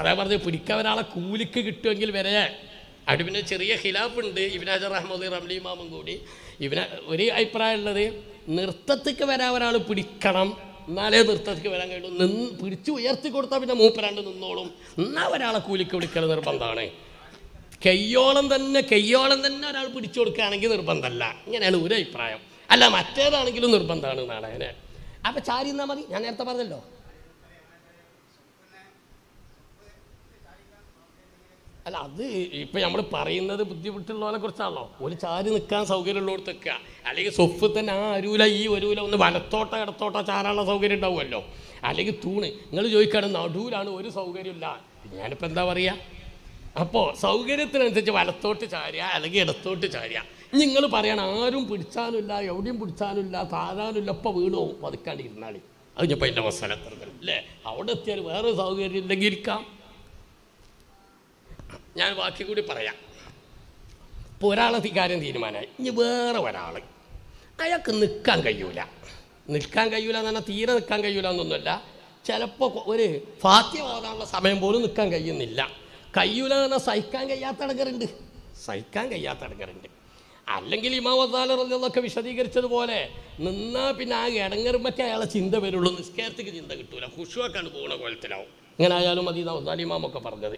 അതാ പറഞ്ഞത് പിടിക്കാൻ ഒരാളെ കൂലിക്ക് കിട്ടുമെങ്കിൽ വരെ അവിടെ പിന്നെ ചെറിയ ഖിലാഫുണ്ട് ഇബിനാജ് റഹ്മദ് റംലി ഇമാമും കൂടി ഇവന് ഒരു അഭിപ്രായം ഉള്ളത് നൃത്തത്തിക്ക് വരാൻ ഒരാൾ പിടിക്കണം എന്നാലേ നൃത്തത്തിക്ക് വരാൻ കഴിയുള്ളൂ നിന്ന് പിടിച്ച് ഉയർത്തി കൊടുത്താൽ പിന്നെ മൂപ്പരാണ്ട് നിന്നോളും എന്നാൽ ഒരാളെ കൂലിക്ക് വിളിക്കൽ നിർബന്ധമാണ് കയ്യോളം തന്നെ കയ്യോളം തന്നെ ഒരാൾ പിടിച്ചു കൊടുക്കുകയാണെങ്കിൽ നിർബന്ധമല്ല ഇങ്ങനെയാണ് ഒരു അഭിപ്രായം അല്ല മറ്റേതാണെങ്കിലും നിർബന്ധമാണ് നാടകനെ അപ്പൊ ചാരി എന്നാ മതി ഞാൻ നേരത്തെ പറഞ്ഞല്ലോ അല്ല അത് ഇപ്പൊ നമ്മൾ പറയുന്നത് ബുദ്ധിമുട്ടുള്ളവനെ കുറിച്ചാണല്ലോ ഒരു ചാരി നിൽക്കാൻ സൗകര്യമുള്ളവർ നിൽക്കുക അല്ലെങ്കിൽ സ്വഫ് തന്നെ ആ അരൂല ഈ ഒരുല ഒന്ന് വലത്തോട്ട ഇടത്തോട്ട ചാരാനുള്ള സൗകര്യം ഉണ്ടാവുമല്ലോ അല്ലെങ്കിൽ തൂണ് നിങ്ങൾ ചോദിക്കാണ് നടുവിലാണ് ഒരു സൗകര്യമില്ല ഞാനിപ്പോൾ എന്താ പറയുക അപ്പോൾ സൗകര്യത്തിനനുസരിച്ച് വലത്തോട്ട് ചാരുക അല്ലെങ്കിൽ ഇടത്തോട്ട് ചാരുക നിങ്ങൾ പറയണം ആരും പിടിച്ചാലുമില്ല എവിടെയും പിടിച്ചാലുമില്ല താഴാനുമില്ല ഇപ്പം വീണോ പോകും പതുക്കാണ്ട് ഇരുന്നാളി അത് ഞാൻ എൻ്റെ അവസരത്തിൽ അല്ലേ അവിടെ എത്തിയാൽ വേറെ സൗകര്യം ഇല്ലെങ്കിൽ ഇരിക്കാം ഞാൻ ബാക്കി കൂടി പറയാം ഇപ്പോൾ ഒരാളത്തി കാര്യം തീരുമാനമായി ഇനി വേറെ ഒരാൾ അയാൾക്ക് നിൽക്കാൻ കഴിയൂല നിൽക്കാൻ കഴിയൂല എന്ന് പറഞ്ഞാൽ തീരെ നിൽക്കാൻ കഴിയൂല എന്നൊന്നുമല്ല ചിലപ്പോൾ ഒരു ഫാത്യ വാദാനുള്ള സമയം പോലും നിൽക്കാൻ കഴിയുന്നില്ല കയ്യൂല എന്ന് സഹിക്കാൻ കഴിയാത്ത അടക്കരുണ്ട് സഹിക്കാൻ കഴിയാത്ത അടക്കരുണ്ട് അല്ലെങ്കിൽ ഇമാമത്താലൊക്കെ വിശദീകരിച്ചതുപോലെ നിന്നാ പിന്നെ ആ ഇടങ്ങറുമ്പൊക്കെ അയാളെ ചിന്ത വരുള്ളൂ നിസ്കാരത്തേക്ക് ചിന്ത കിട്ടൂല ഖുഷുവാക്കാണ് പോകുന്ന കോലത്തിലാവും ഇങ്ങനെ ആയാലും മതി ഇമാമൊക്കെ പറഞ്ഞത്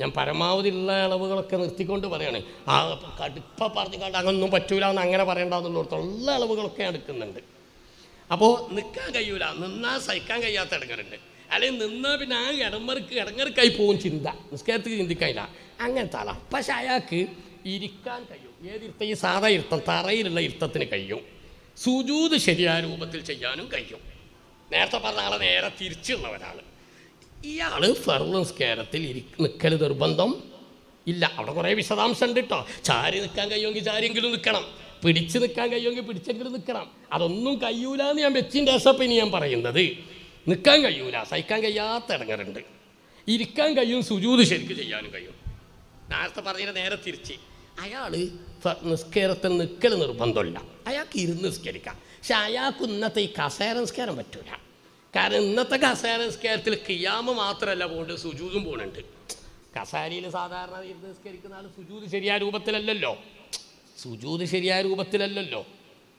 ഞാൻ പരമാവധി ഉള്ള അളവുകളൊക്കെ നിർത്തിക്കൊണ്ട് പറയാണ് ആ കടുപ്പ പറഞ്ഞു കണ്ട് അങ്ങൊന്നും പറ്റൂല എന്ന് അങ്ങനെ പറയണ്ടെന്നുള്ളടത്ത് ഉള്ള ഇളവുകളൊക്കെ എടുക്കുന്നുണ്ട് അപ്പോൾ നിൽക്കാൻ കഴിയൂല നിന്നാൽ സഹിക്കാൻ കഴിയാത്ത എടുക്കലുണ്ട് അല്ലെങ്കിൽ നിന്നാൽ പിന്നെ ആ ഇടമർക്ക് ഇടങ്ങർക്കായി പോകും ചിന്ത നിസ്കാരത്തിൽ ചിന്തിക്കാനില്ല അങ്ങനത്തെ ആളാണ് പക്ഷെ അയാൾക്ക് ഇരിക്കാൻ കഴിയും ഏതിരുത്ത ഈ സാധാ ഇരുത്തം തറയിലുള്ള ഇരുത്തത്തിന് കഴിയും സുജൂത് ശരിയായ രൂപത്തിൽ ചെയ്യാനും കഴിയും നേരത്തെ പറഞ്ഞ ആളെ നേരെ തിരിച്ചുള്ള ഒരാൾ ഇയാൾ ഫെറു നിസ്കാരത്തിൽ ഇരി നിൽക്കൽ നിർബന്ധം ഇല്ല അവിടെ കുറേ വിശദാംശം ഉണ്ട് കേട്ടോ ചാരി നിൽക്കാൻ കഴിയുമെങ്കിൽ ചാരിയെങ്കിലും നിൽക്കണം പിടിച്ച് നിൽക്കാൻ കഴിയുമെങ്കിൽ പിടിച്ചെങ്കിലും നിൽക്കണം അതൊന്നും കഴിയൂല ഞാൻ വെച്ചിൻ്റെ രസപ്പിന് ഞാൻ പറയുന്നത് നിൽക്കാൻ കഴിയൂല സഹിക്കാൻ കഴിയാത്ത ഇറങ്ങാറുണ്ട് ഇരിക്കാൻ കഴിയും സുജൂത് ശരിക്ക് ചെയ്യാനും കഴിയും നേരത്തെ പറഞ്ഞ നേരെ തിരിച്ച് അയാൾ നിസ്കാരത്തിൽ നിൽക്കൽ നിർബന്ധമില്ല അയാൾക്ക് ഇരുന്ന് നിസ്കരിക്കാം പക്ഷെ അയാൾക്ക് ഇന്നത്തെ ഈ കസേര നിസ്കാരം പറ്റൂല കാരണം ഇന്നത്തെ കസേര നിസ്കാരത്തിൽ കിയാമ് മാത്രമല്ല പോകുന്നുണ്ട് സുജൂതും പോകുന്നുണ്ട് കസാരിയിൽ സാധാരണ ഇരുന്ന് നിസ്കരിക്കുന്ന ആൾ സുജൂത് ശരിയായ രൂപത്തിലല്ലല്ലോ സുജൂത് ശരിയായ രൂപത്തിലല്ലല്ലോ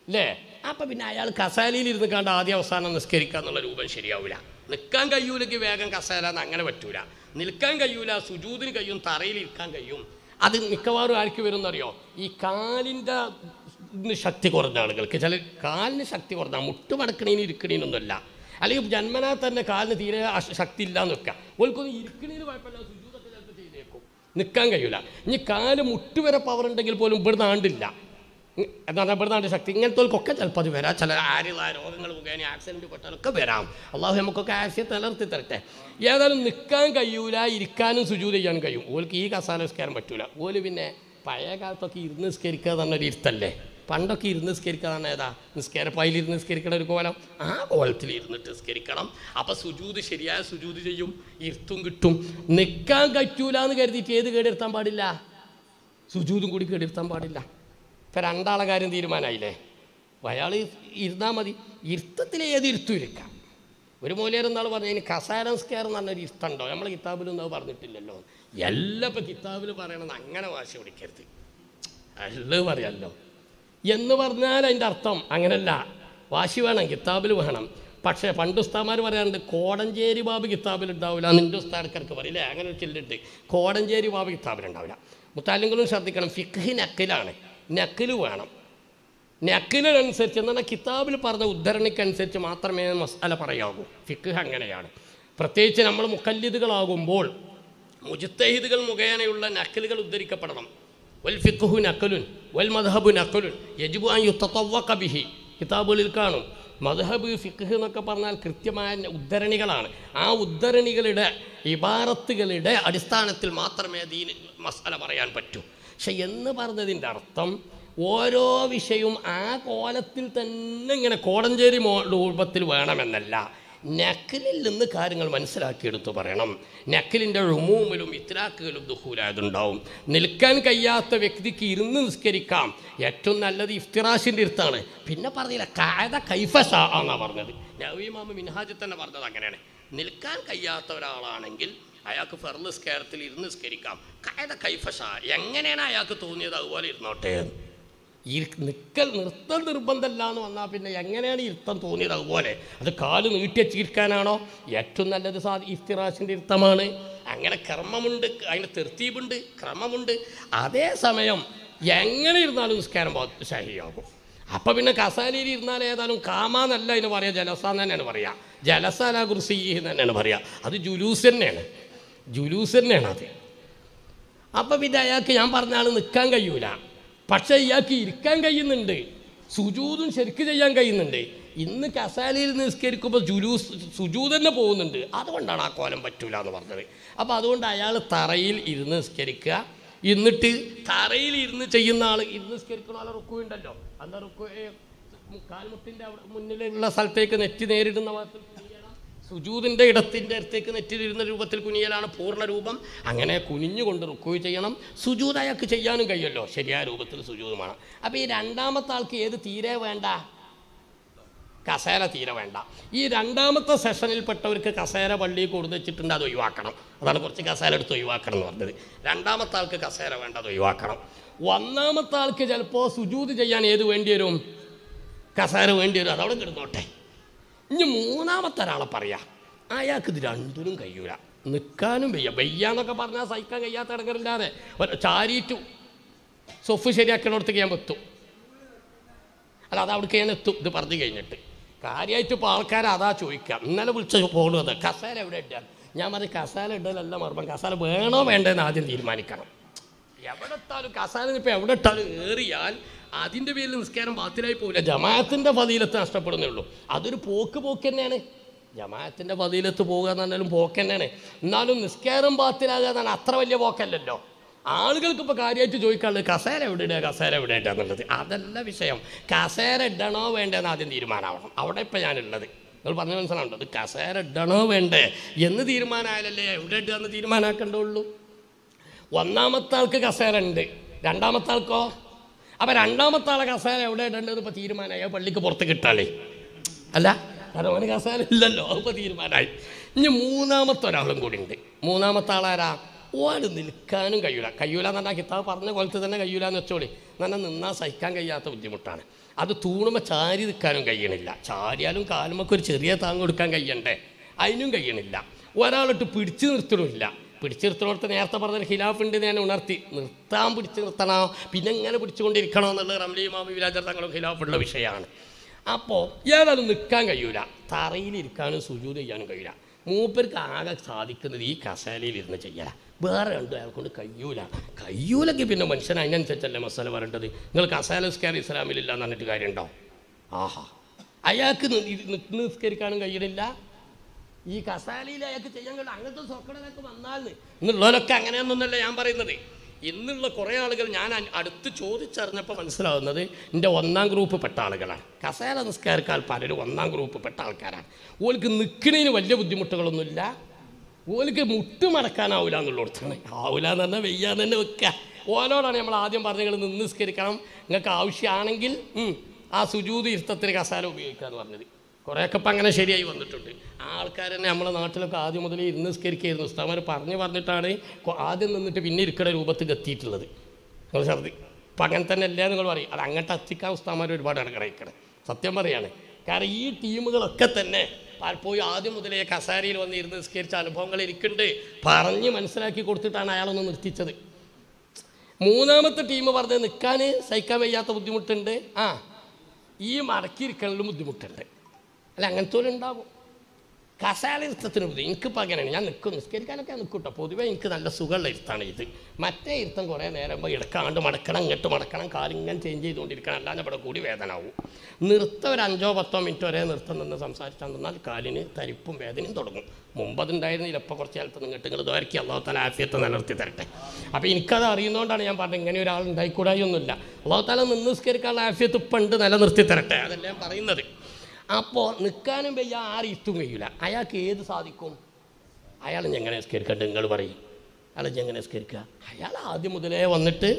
അല്ലേ അപ്പം പിന്നെ അയാൾ കസാലയിൽ ഇരുന്ന് കണ്ട് ആദ്യ അവസാനം നിസ്കരിക്കുക എന്നുള്ള രൂപം ശരിയാവില്ല നിൽക്കാൻ കഴിയൂലെങ്കിൽ വേഗം കസാല എന്ന് അങ്ങനെ പറ്റൂല നിൽക്കാൻ കഴിയൂല സുജൂതിന് കഴിയും തറയിൽ ഇരിക്കാൻ കഴിയും അത് മിക്കവാറും ആർക്ക് വരും എന്നറിയോ ഈ കാലിൻ്റെ ശക്തി കുറഞ്ഞ ആളുകൾക്ക് ചില കാലിന് ശക്തി കുറഞ്ഞ മുട്ടുമടക്കണേനും ഇരിക്കണേനൊന്നുമല്ല അല്ലെങ്കിൽ ജന്മനാ തന്നെ കാലിന് തീരെ ശക്തി ഇല്ല എന്ന് വെക്കുക ഓൾക്കൊന്നും ഇരിക്കണേന് കുഴപ്പമില്ല സുജൂതൊക്കെ ചിലപ്പോൾ ചെയ്തേക്കും നിൽക്കാൻ കഴിയൂല ഇനി കാല് മുട്ടുവരെ പവർ ഉണ്ടെങ്കിൽ പോലും ഇവിടുന്ന് ആണ്ടില്ല എന്ന് പറഞ്ഞാൽ ഇവിടുന്നാണ് ശക്തി ഇങ്ങനത്തോൽക്കൊക്കെ ചിലപ്പോൾ അത് വരാം ചില ആരുള്ള രോഗങ്ങൾ മുഖേന ആക്സിഡൻറ്റ് പെട്ടാലൊക്കെ വരാം അള്ളാഹു നമുക്കൊക്കെ ആശയ തളർത്തി തരട്ടെ ഏതായാലും നിൽക്കാൻ കഴിയൂല ഇരിക്കാനും സുജൂത് ചെയ്യാനും കഴിയും ഓൽക്ക് ഈ കസാല നിസ്കാരം പറ്റൂല ഓല് പിന്നെ പഴയ കാലത്തൊക്കെ ഇരുന്ന് നിസ്കരിക്കുക തന്നെ ഒരു ഇരുത്തല്ലേ പണ്ടൊക്കെ ഇരുന്ന് നിസ്കരിക്കുക തന്നെ ഏതാ നിസ്കാര ഇരുന്ന് നിസ്കരിക്കണ ഒരു കോലം ആ കോലത്തിൽ ഇരുന്നിട്ട് നിസ്കരിക്കണം അപ്പം സുജൂത് ശരിയായ സുജൂത് ചെയ്യും ഇരുത്തും കിട്ടും നിൽക്കാൻ പറ്റൂല എന്ന് കരുതിയിട്ട് ഏത് കേടിരുത്താൻ പാടില്ല സുജൂതും കൂടി കേടിരുത്താൻ പാടില്ല ഇപ്പം രണ്ടാളെ കാര്യം തീരുമാനമായില്ലേ അയാൾ ഇരുന്നാൽ മതി ഇരുത്തത്തിൽ ഏത് ഇരുത്തും ഇരിക്കാം ഒരു മൂലയിരുന്നാൾ പറഞ്ഞു ഇനി കസാരം സ്കെയർ എന്ന് പറഞ്ഞൊരു ഇരുത്തുണ്ടോ നമ്മൾ കിതാബിലൊന്നും അത് പറഞ്ഞിട്ടില്ലല്ലോ എല്ലാം ഇപ്പം കിതാബിൽ പറയണമെന്ന് അങ്ങനെ വാശി പിടിക്കരുത് എല്ലാം പറയാമല്ലോ എന്ന് പറഞ്ഞാൽ അതിൻ്റെ അർത്ഥം അങ്ങനല്ല വാശി വേണം കിതാബിൽ വേണം പക്ഷേ പണ്ട് ഉസ്താമാർ പറയാറുണ്ട് കോടഞ്ചേരി ബാബ് കിതാബിൽ ഉണ്ടാവില്ല നിൻ്റെ ഉസ്താർക്കർക്ക് പറയില്ലേ അങ്ങനെ ഒരു ചില്ലുണ്ട് കോടഞ്ചേരി ബാബ് കിതാബിൽ ഉണ്ടാവില്ല മുത്താലിങ്ങളും ശ്രദ്ധിക്കണം അക്കിലാണ് നക്കില് വേണം നക്കിലിനനുസരിച്ച് എന്നാൽ കിതാബിൽ പറഞ്ഞ ഉദ്ധരണിക്കനുസരിച്ച് മാത്രമേ മസാല പറയാവൂ ഫിക്ക് അങ്ങനെയാണ് പ്രത്യേകിച്ച് നമ്മൾ മുക്കല്ലിദുകളാകുമ്പോൾ മുജിത്തഹിദുകൾ മുഖേനയുള്ള നക്കലുകൾ ഉദ്ധരിക്കപ്പെടണം വൽ ഫിക്കുഹു നക്കലുൻ വൽ മദ്ഹബു നക്കലുൻ യജുബു ആ യുത്തവ കബിഹി കിതാബുകളിൽ കാണും മദ്ഹബ് ഫിഖ് എന്നൊക്കെ പറഞ്ഞാൽ കൃത്യമായ ഉദ്ധരണികളാണ് ആ ഉദ്ധരണികളുടെ ഇബാറത്തുകളുടെ അടിസ്ഥാനത്തിൽ മാത്രമേ ദീൻ മസാല പറയാൻ പറ്റൂ പക്ഷെ എന്ന് പറഞ്ഞതിൻ്റെ അർത്ഥം ഓരോ വിഷയവും ആ കോലത്തിൽ തന്നെ ഇങ്ങനെ കോടഞ്ചേരി രൂപത്തിൽ വേണമെന്നല്ല നക്കലിൽ നിന്ന് കാര്യങ്ങൾ മനസ്സിലാക്കിയെടുത്ത് പറയണം നക്കലിൻ്റെ റുമൂമിലും ഇത്രാക്കുകളും ദുഹൂലായതുണ്ടാവും നിൽക്കാൻ കഴിയാത്ത വ്യക്തിക്ക് ഇരുന്ന് നിസ്കരിക്കാം ഏറ്റവും നല്ലത് ഇഫ്തിറാഷിൻ്റെ ഇരുത്താണ് പിന്നെ പറഞ്ഞില്ല കായത കൈഫസ എന്നാണ് പറഞ്ഞത് നവീമാമ മിൻഹാജ് തന്നെ പറഞ്ഞത് അങ്ങനെയാണ് നിൽക്കാൻ കഴിയാത്ത ഒരാളാണെങ്കിൽ അയാൾക്ക് ഫെർ നിസ്കാരത്തിൽ ഇരുന്ന് നിസ്കരിക്കാം കായത കൈഫഷ എങ്ങനെയാണ് അയാൾക്ക് തോന്നിയത് അതുപോലെ ഇരുന്നോട്ടെ ഈ നിൽക്കൽ നിർത്തം നിർബന്ധമല്ല എന്ന് വന്നാൽ പിന്നെ എങ്ങനെയാണ് ഇരുത്തം തോന്നിയത് അതുപോലെ അത് കാല് നീട്ടിയ ചീർക്കാനാണോ ഏറ്റവും നല്ലത് സാ ഇഫ്തിറാശിൻ്റെ ഇരുത്തമാണ് അങ്ങനെ കർമ്മമുണ്ട് അതിന് തെർത്തീപുണ്ട് ക്രമമുണ്ട് അതേസമയം എങ്ങനെ ഇരുന്നാലും നിസ്കാരം ശഹിയാകും അപ്പം പിന്നെ കസാലിയിൽ ഇരുന്നാൽ ഏതായാലും കാമാന്നല്ല അതിന് പറയാം ജലസ എന്ന് തന്നെയാണ് പറയുക ജലസാല കുർസി തന്നെയാണ് പറയുക അത് ജുലൂസ് തന്നെയാണ് ജുലൂസ് തന്നെയാണ് അത് അപ്പം പിന്നെ അയാൾക്ക് ഞാൻ പറഞ്ഞ ആൾ നിൽക്കാൻ കഴിയൂല പക്ഷേ ഇയാൾക്ക് ഇരിക്കാൻ കഴിയുന്നുണ്ട് സുജൂതും ശരിക്ക് ചെയ്യാൻ കഴിയുന്നുണ്ട് ഇന്ന് കസാലയിൽ നിസ്കരിക്കുമ്പോൾ ജുലൂസ് സുജൂത് തന്നെ പോകുന്നുണ്ട് അതുകൊണ്ടാണ് ആ കോലം പറ്റൂല എന്ന് പറഞ്ഞത് അപ്പോൾ അതുകൊണ്ട് അയാൾ തറയിൽ ഇരുന്ന് നിസ്കരിക്കുക എന്നിട്ട് തറയിൽ ഇരുന്ന് ചെയ്യുന്ന ആൾ ഇരുന്ന് നിസ്കരിക്കുന്ന ആളെ റുക്കു ഉണ്ടല്ലോ അന്ന് റുക്കു കാൽമുട്ടിൻ്റെ മുന്നിലുള്ള സ്ഥലത്തേക്ക് നെറ്റ് നേരിടുന്ന സുജൂതിൻ്റെ ഇടത്തിൻ്റെ അടുത്തേക്ക് നെറ്റിലിരുന്ന രൂപത്തിൽ കുനിയലാണ് പൂർണ്ണ രൂപം അങ്ങനെ കുനിഞ്ഞുകൊണ്ട് റുക്കോയ് ചെയ്യണം സുജൂത് അയാൾക്ക് ചെയ്യാനും കഴിയുമല്ലോ ശരിയായ രൂപത്തിൽ സുജൂതുമാണ് അപ്പോൾ ഈ രണ്ടാമത്തെ ആൾക്ക് ഏത് തീരെ വേണ്ട കസേര തീരെ വേണ്ട ഈ രണ്ടാമത്തെ സെഷനിൽപ്പെട്ടവർക്ക് കസേര പള്ളിയിൽ കൊടുത്തുവെച്ചിട്ടുണ്ട് അത് ഒഴിവാക്കണം അതാണ് കുറച്ച് കസേര എടുത്ത് ഒഴിവാക്കണം എന്ന് പറഞ്ഞത് രണ്ടാമത്തെ ആൾക്ക് കസേര വേണ്ട അത് ഒഴിവാക്കണം ഒന്നാമത്തെ ആൾക്ക് ചിലപ്പോൾ സുജൂത് ചെയ്യാൻ ഏത് വേണ്ടി വരും കസേര വേണ്ടി വരും അതവിടെ കിടന്നോട്ടെ ഇനി മൂന്നാമത്തെ ഒരാളെ പറയാ അയാൾക്ക് ഇത് രണ്ടിനും കഴിയൂല നിൽക്കാനും വയ്യ വയ്യാന്നൊക്കെ പറഞ്ഞാൽ സഹിക്കാൻ കഴിയാത്ത ഇടങ്ങറില്ലാതെ ചാരിറ്റു സൊഫ് ശരിയാക്കണോടത്ത് ഞാൻ എത്തും അല്ല അത് അവിടേക്ക് ഞാൻ എത്തും ഇത് പറഞ്ഞു കഴിഞ്ഞിട്ട് കാര്യമായിട്ട് ഇപ്പോൾ ആൾക്കാർ അതാ ചോദിക്കാം ഇന്നലെ വിളിച്ച പോലും അത് എവിടെ ഇട്ടാൽ ഞാൻ പറഞ്ഞ കസാല ഇടലല്ല മർമ്മം കസാല വേണോ വേണ്ടെന്ന് ആദ്യം തീരുമാനിക്കണം എവിടെ ഇട്ടാലും കസാല ഇപ്പോൾ എവിടെ ഇട്ടാലും ഏറിയാൽ അതിൻ്റെ പേരിൽ നിസ്കാരം ബാത്തിലായി പോവില്ല ജമാഅത്തിൻ്റെ പതിയിലത്ത് നഷ്ടപ്പെടുന്നേ ഉള്ളൂ അതൊരു പോക്ക് പോക്ക് തന്നെയാണ് ജമാഅത്തിൻ്റെ പതിയിലത്ത് പോകുക എന്ന് പറഞ്ഞാലും പോക്ക് തന്നെയാണ് എന്നാലും നിസ്കാരം ബാത്തിലാകുക എന്നാണ് അത്ര വലിയ പോക്കല്ലല്ലോ ആളുകൾക്ക് ഇപ്പോൾ കാര്യമായിട്ട് ചോദിക്കാനുള്ളത് കസേര എവിടെ ഇടുക കസേര എവിടെ ഇടുക എന്നുള്ളത് അതല്ല വിഷയം കസേര ഇടണോ വേണ്ടതെന്ന് ആദ്യം തീരുമാനമാവണം അവിടെ ഇപ്പോൾ ഞാനുള്ളത് നിങ്ങൾ പറഞ്ഞ മനസ്സിലാവുണ്ടോ കസേര ഇടണോ വേണ്ടേ എന്ന് തീരുമാനമായാലല്ലേ എവിടെ ഇടുക എന്ന് തീരുമാനമാക്കേണ്ടുള്ളൂ ഒന്നാമത്തെ ആൾക്ക് കസേര ഉണ്ട് രണ്ടാമത്തെ ആൾക്കോ അപ്പൊ രണ്ടാമത്തെ ആളെ കസാല എവിടെ ഇടേണ്ടത് ഇപ്പൊ തീരുമാനമായി ആ പള്ളിക്ക് പുറത്ത് കിട്ടാലേ അല്ല കാരണം കസാല ഇല്ലല്ലോ അപ്പോൾ തീരുമാനമായി ഇനി മൂന്നാമത്തെ ഒരാളും കൂടി ഉണ്ട് മൂന്നാമത്തെ ആളാരാ ഓന് നിൽക്കാനും കഴിയൂല കയ്യൂല എന്ന് പറഞ്ഞാൽ കിതാബ് പറഞ്ഞ കൊലത്ത് തന്നെ കയ്യൂല എന്ന് വെച്ചോളി എന്നാൽ നിന്നാൽ സഹിക്കാൻ കഴിയാത്ത ബുദ്ധിമുട്ടാണ് അത് തൂണുമ്പോൾ ചാരി നിൽക്കാനും കഴിയണില്ല ചാരിയാലും കാലുമൊക്കെ ഒരു ചെറിയ താങ്ങ് കൊടുക്കാൻ കഴിയണ്ടേ അതിനും കഴിയണില്ല ഒരാളിട്ട് പിടിച്ചു നിർത്തണമില്ല പിടിച്ചു നേരത്തെ പറഞ്ഞ ഖിലാഫുണ്ട് ഞാൻ ഉണർത്തി നിർത്താൻ പിടിച്ചു നിർത്തണം പിന്നെ ഇങ്ങനെ പിടിച്ചുകൊണ്ടിരിക്കണോ എന്നുള്ളത് റംലിയും മാമി വിരാജർ തങ്ങളും ഖിലാഫുള്ള വിഷയമാണ് അപ്പോൾ ഏതായാലും നിൽക്കാൻ കഴിയൂല തറയിലിരിക്കാനും സുജൂത് ചെയ്യാനും കഴിയില്ല മൂപ്പർക്ക് ആകെ സാധിക്കുന്നത് ഈ ഇരുന്ന് ചെയ്യാം വേറെ രണ്ടും അയാൾക്കൊണ്ട് കഴിയൂല കയ്യൂലക്ക് പിന്നെ മനുഷ്യൻ അതിനനുസരിച്ചല്ലേ മസാല വരേണ്ടത് നിങ്ങൾ കസേല നിസ്കാരം ഇസ്ലാമിലില്ല എന്ന് പറഞ്ഞിട്ട് കാര്യമുണ്ടോ ആഹാ അയാൾക്ക് നിസ്കരിക്കാനും കഴിയുന്നില്ല ഈ കസാലയിൽ അയാൾക്ക് ചെയ്യാൻ കഴിയും അങ്ങനത്തെ സ്വക്കടനൊക്കെ വന്നാൽ എന്നുള്ളവരൊക്കെ അങ്ങനെയൊന്നല്ല ഞാൻ പറയുന്നത് ഇന്നുള്ള കുറേ ആളുകൾ ഞാൻ അടുത്ത് ചോദിച്ചറിഞ്ഞപ്പോൾ മനസ്സിലാവുന്നത് എൻ്റെ ഒന്നാം ഗ്രൂപ്പ് പെട്ട ആളുകളാണ് കസാല നിസ്കാരക്കാർ പലരും ഒന്നാം ഗ്രൂപ്പ് പെട്ട ആൾക്കാരാണ് ഓൾക്ക് നിൽക്കുന്നതിന് വലിയ ബുദ്ധിമുട്ടുകളൊന്നുമില്ല ഓലിക്ക് മുട്ട് മടക്കാനാവില്ല എന്നുള്ളടത്താണ് ആവില്ല എന്ന് പറഞ്ഞാൽ വെയ്യാൻ തന്നെ വെക്കുക ഓലോടാണ് നമ്മൾ ആദ്യം പറഞ്ഞു നിന്ന് നിസ്കരിക്കണം നിങ്ങൾക്ക് ആവശ്യമാണെങ്കിൽ ആ സുജൂത് ഇരുത്തത്തിന് കസാല ഉപയോഗിക്കുക എന്ന് പറഞ്ഞത് കുറേയൊക്കെ ഇപ്പം അങ്ങനെ ശരിയായി വന്നിട്ടുണ്ട് ആൾക്കാർ തന്നെ നമ്മളെ നാട്ടിലൊക്കെ ആദ്യം മുതൽ ഇരുന്ന് സ്കരിക്കായിരുന്നു ഉസ്താമാർ പറഞ്ഞ് പറഞ്ഞിട്ടാണ് ആദ്യം നിന്നിട്ട് പിന്നെ ഇരിക്കുന്ന രൂപത്തിൽ എത്തിയിട്ടുള്ളത് നിങ്ങൾ ശ്രദ്ധി അപ്പം അങ്ങനെ തന്നെ അല്ല നിങ്ങൾ പറയും അത് അങ്ങോട്ട് എത്തിക്കാൻ ഉസ്താമാർ ഒരുപാട് ഇടക്കിടക്കണം സത്യം പറയാണ് കാരണം ഈ ടീമുകളൊക്കെ തന്നെ പലപ്പോഴും ആദ്യം മുതലേ വന്ന് ഇരുന്ന് നിസ്കരിച്ച അനുഭവങ്ങൾ എനിക്കുണ്ട് പറഞ്ഞ് മനസ്സിലാക്കി കൊടുത്തിട്ടാണ് അയാളൊന്ന് നിർത്തിച്ചത് മൂന്നാമത്തെ ടീം പറഞ്ഞ് നിൽക്കാൻ സഹിക്കാൻ വയ്യാത്ത ബുദ്ധിമുട്ടുണ്ട് ആ ഈ മടക്കിയിരിക്കണമെങ്കിലും ബുദ്ധിമുട്ടുണ്ട് അല്ല അങ്ങനത്തെ ഉണ്ടാകും കസാലിരുത്തത്തിന് ഇരുത്തത്തിന് എനിക്ക് എനിക്കിപ്പോൾ അങ്ങനെയാണ് ഞാൻ നിൽക്കും നിസ്കരിക്കാനൊക്കെ നിൽക്കും കേട്ടോ പൊതുവേ എനിക്ക് നല്ല സുഖമുള്ള ഇരുത്താണ് ഇത് മറ്റേ ഇരുത്തം കുറേ നേരം പോയി ഇടക്കാണ്ട് മടക്കണം ഇങ്ങോട്ട് മടക്കണം കാലിങ്ങനെ ചേഞ്ച് ചെയ്തുകൊണ്ടിരിക്കണം അല്ലാതെ ഇവിടെ കൂടി വേദനാവും നിർത്ത ഒരു അഞ്ചോ പത്തോ മിനിറ്റ് ഒരേ നിർത്തം നിന്ന് സംസാരിച്ചാൽ നിന്നാൽ കാലിന് തരിപ്പും വേദനയും തുടങ്ങും മുമ്പ് അതുണ്ടായിരുന്നു ഇപ്പോൾ കുറച്ച് കാലത്ത് നിങ്ങൾക്ക് നിങ്ങൾ ദോരക്കി അള്ളാഹു ആഫിയത്ത് ആഫിയത്തെ നിലനിർത്തി തരട്ടെ അപ്പോൾ എനിക്കത് അറിയുന്നതുകൊണ്ടാണ് ഞാൻ പറഞ്ഞത് ഇങ്ങനെ ഒരാൾ ഉണ്ടായിക്കൂടായി ഒന്നുമില്ല അള്ളാഹു നിന്ന് നിസ്കരിക്കാനുള്ള ആഫിയത്ത് ഇപ്പം ഉണ്ട് നിലനിർത്തി തരട്ടെ ഞാൻ പറയുന്നത് അപ്പോൾ നിൽക്കാനും വയ്യ ആരും ഇത്തും കഴിയില്ല അയാൾക്ക് ഏത് സാധിക്കും അയാൾ ഞങ്ങനെ നിസ്കരിക്കട്ടെ നിങ്ങൾ പറയും അയാൾ ഞങ്ങനെ സ്കരിക്കുക അയാൾ ആദ്യം മുതലേ വന്നിട്ട്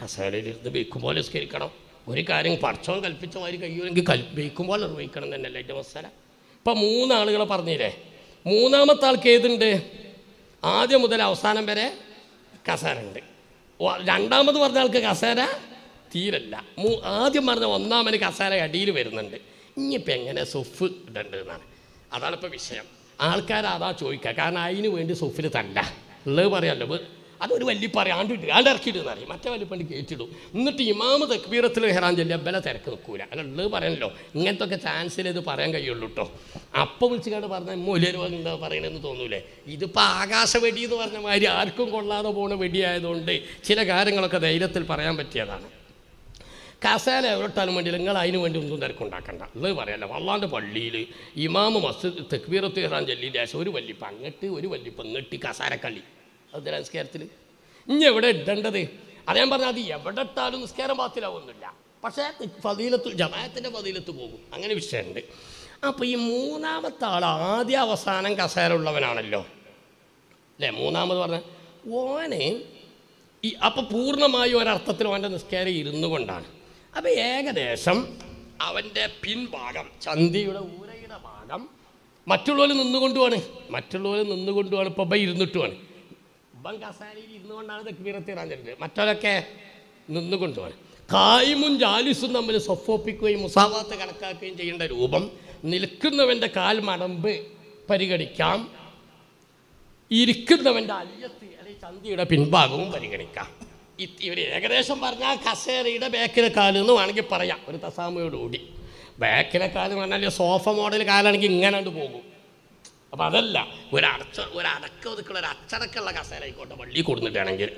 കസേരയിലിരുന്ന് പോലെ സ്കരിക്കണം ഒരു കാര്യം പഠിച്ചോൻ കൽപ്പിച്ച മാതിരി കഴിയുമെങ്കിൽ പോലെ നിർവഹിക്കണം തന്നെയല്ലേ എൻ്റെ മസാല ഇപ്പം മൂന്നാളുകളെ പറഞ്ഞില്ലേ മൂന്നാമത്തെ ആൾക്ക് ഏതുണ്ട് ആദ്യം മുതൽ അവസാനം വരെ ഉണ്ട് രണ്ടാമത് പറഞ്ഞ ആൾക്ക് കസേര തീരല്ല മൂ ആദ്യം പറഞ്ഞ ഒന്നാമന് കസേര അടിയിൽ വരുന്നുണ്ട് ഇനിയിപ്പോൾ എങ്ങനെ സൊഫ് എന്നാണ് അതാണ് ഇപ്പോൾ വിഷയം ആൾക്കാർ അതാ ചോദിക്കുക കാരണം അതിന് വേണ്ടി സൊഫിൽ തല്ല ഉള്ളത് പറയാമല്ലോ അതൊരു വലിയ പറയാണ്ട് ഇടുക ആണ്ട് ഇറക്കിയിടുന്ന അറിയും മറ്റേ വലിപ്പണ്ട് കയറ്റിടും എന്നിട്ട് ഇമാമ് തക്ബീറത്തിൽ ഹെറാൻ ചെല്ലിയ ബല തിരക്ക് നിൽക്കൂല ഉള്ളത് പറയണല്ലോ ഇങ്ങനത്തെ ഒക്കെ ചാൻസിൽ ഇത് പറയാൻ കഴിയുള്ളൂ കേട്ടോ അപ്പം വിളിച്ച് കണ്ട് പറഞ്ഞാൽ മൂലരു എന്താ പറയണമെന്ന് തോന്നൂലേ ഇതിപ്പോൾ ആകാശ വെടി എന്ന് പറഞ്ഞ മാതിരി ആർക്കും കൊള്ളാതെ പോണ വെടിയായതുകൊണ്ട് ചില കാര്യങ്ങളൊക്കെ ധൈര്യത്തിൽ പറയാൻ പറ്റിയതാണ് കസേല എവിടെട്ടാലും വേണ്ടി നിങ്ങൾ അതിന് വേണ്ടി ഒന്നും ഉണ്ടാക്കണ്ട എന്ന് പറയല്ല വള്ളാൻ്റെ പള്ളിയിൽ ഇമാമ് മസ്ജിദ് തെക്ബീറത്ത് ഇഹ്റാൻ ചൊല്ലി ദേശം ഒരു വല്ലിപ്പ് അങ്ങട്ട് ഒരു വല്ലിപ്പ് ഇങ്ങട്ട് കസാരക്കള്ളി അത് നിസ്കാരത്തിൽ ഇനി എവിടെ ഇടേണ്ടത് അത് ഞാൻ പറഞ്ഞാൽ അത് എവിടെ ഇട്ടാലും നിസ്കാരം പാത്തിലാവുന്നില്ല പക്ഷേ ഫതീലത്ത് ജമായത്തിൻ്റെ ഫതീലത്ത് പോകും അങ്ങനെ വിഷയമുണ്ട് അപ്പോൾ ഈ മൂന്നാമത്തെ ആൾ ആദ്യ അവസാനം കസേരുള്ളവനാണല്ലോ അല്ലേ മൂന്നാമത് പറഞ്ഞ ഓനെ ഈ അപ്പോൾ പൂർണ്ണമായും ഒരർത്ഥത്തിൽ ഓൻ്റെ നിസ്കാരം ഇരുന്നു കൊണ്ടാണ് അപ്പൊ ഏകദേശം അവന്റെ പിൻഭാഗം ചന്തിയുടെ ഊരയുടെ ഭാഗം മറ്റുള്ളവർ നിന്നുകൊണ്ടുമാണ് മറ്റുള്ളവർ നിന്നുകൊണ്ടുമാണ് ഇപ്പൊ ബൈ ഇരുന്നിട്ടുമാണ് ഇപ്പം കസാരയിൽ ഇരുന്നുകൊണ്ടാണ് തെക്കുബീറത്തിറാൻ മറ്റൊരൊക്കെ മറ്റവരൊക്കെ നിന്നുകൊണ്ടുമാണ് കായ്മും ജാലിസും തമ്മിൽ സൊഫോപ്പിക്കുകയും മുസാവാത്ത് കണക്കാക്കുകയും ചെയ്യേണ്ട രൂപം നിൽക്കുന്നവൻ്റെ കാൽ മടമ്പ് പരിഗണിക്കാം ഇരിക്കുന്നവൻ്റെ അലിയത്ത് അല്ലെങ്കിൽ ചന്തിയുടെ പിൻഭാഗവും പരിഗണിക്കാം ഇവർ ഏകദേശം പറഞ്ഞാൽ കസേരയുടെ ബേക്കിലെ കാലം എന്ന് വേണമെങ്കിൽ പറയാം ഒരു തസാമയോടുകൂടി ബേക്കിലെ കാലം പറഞ്ഞാൽ സോഫ മോഡൽ കാലാണെങ്കിൽ ഇങ്ങനെ പോകും അപ്പം അതല്ല ഒരടച്ച ഒരടക്ക ഒതുക്കുള്ള ഒരു അച്ചടക്കമുള്ള കസേര ആയിക്കോട്ടെ പള്ളി കൊടുത്തിട്ടാണെങ്കിൽ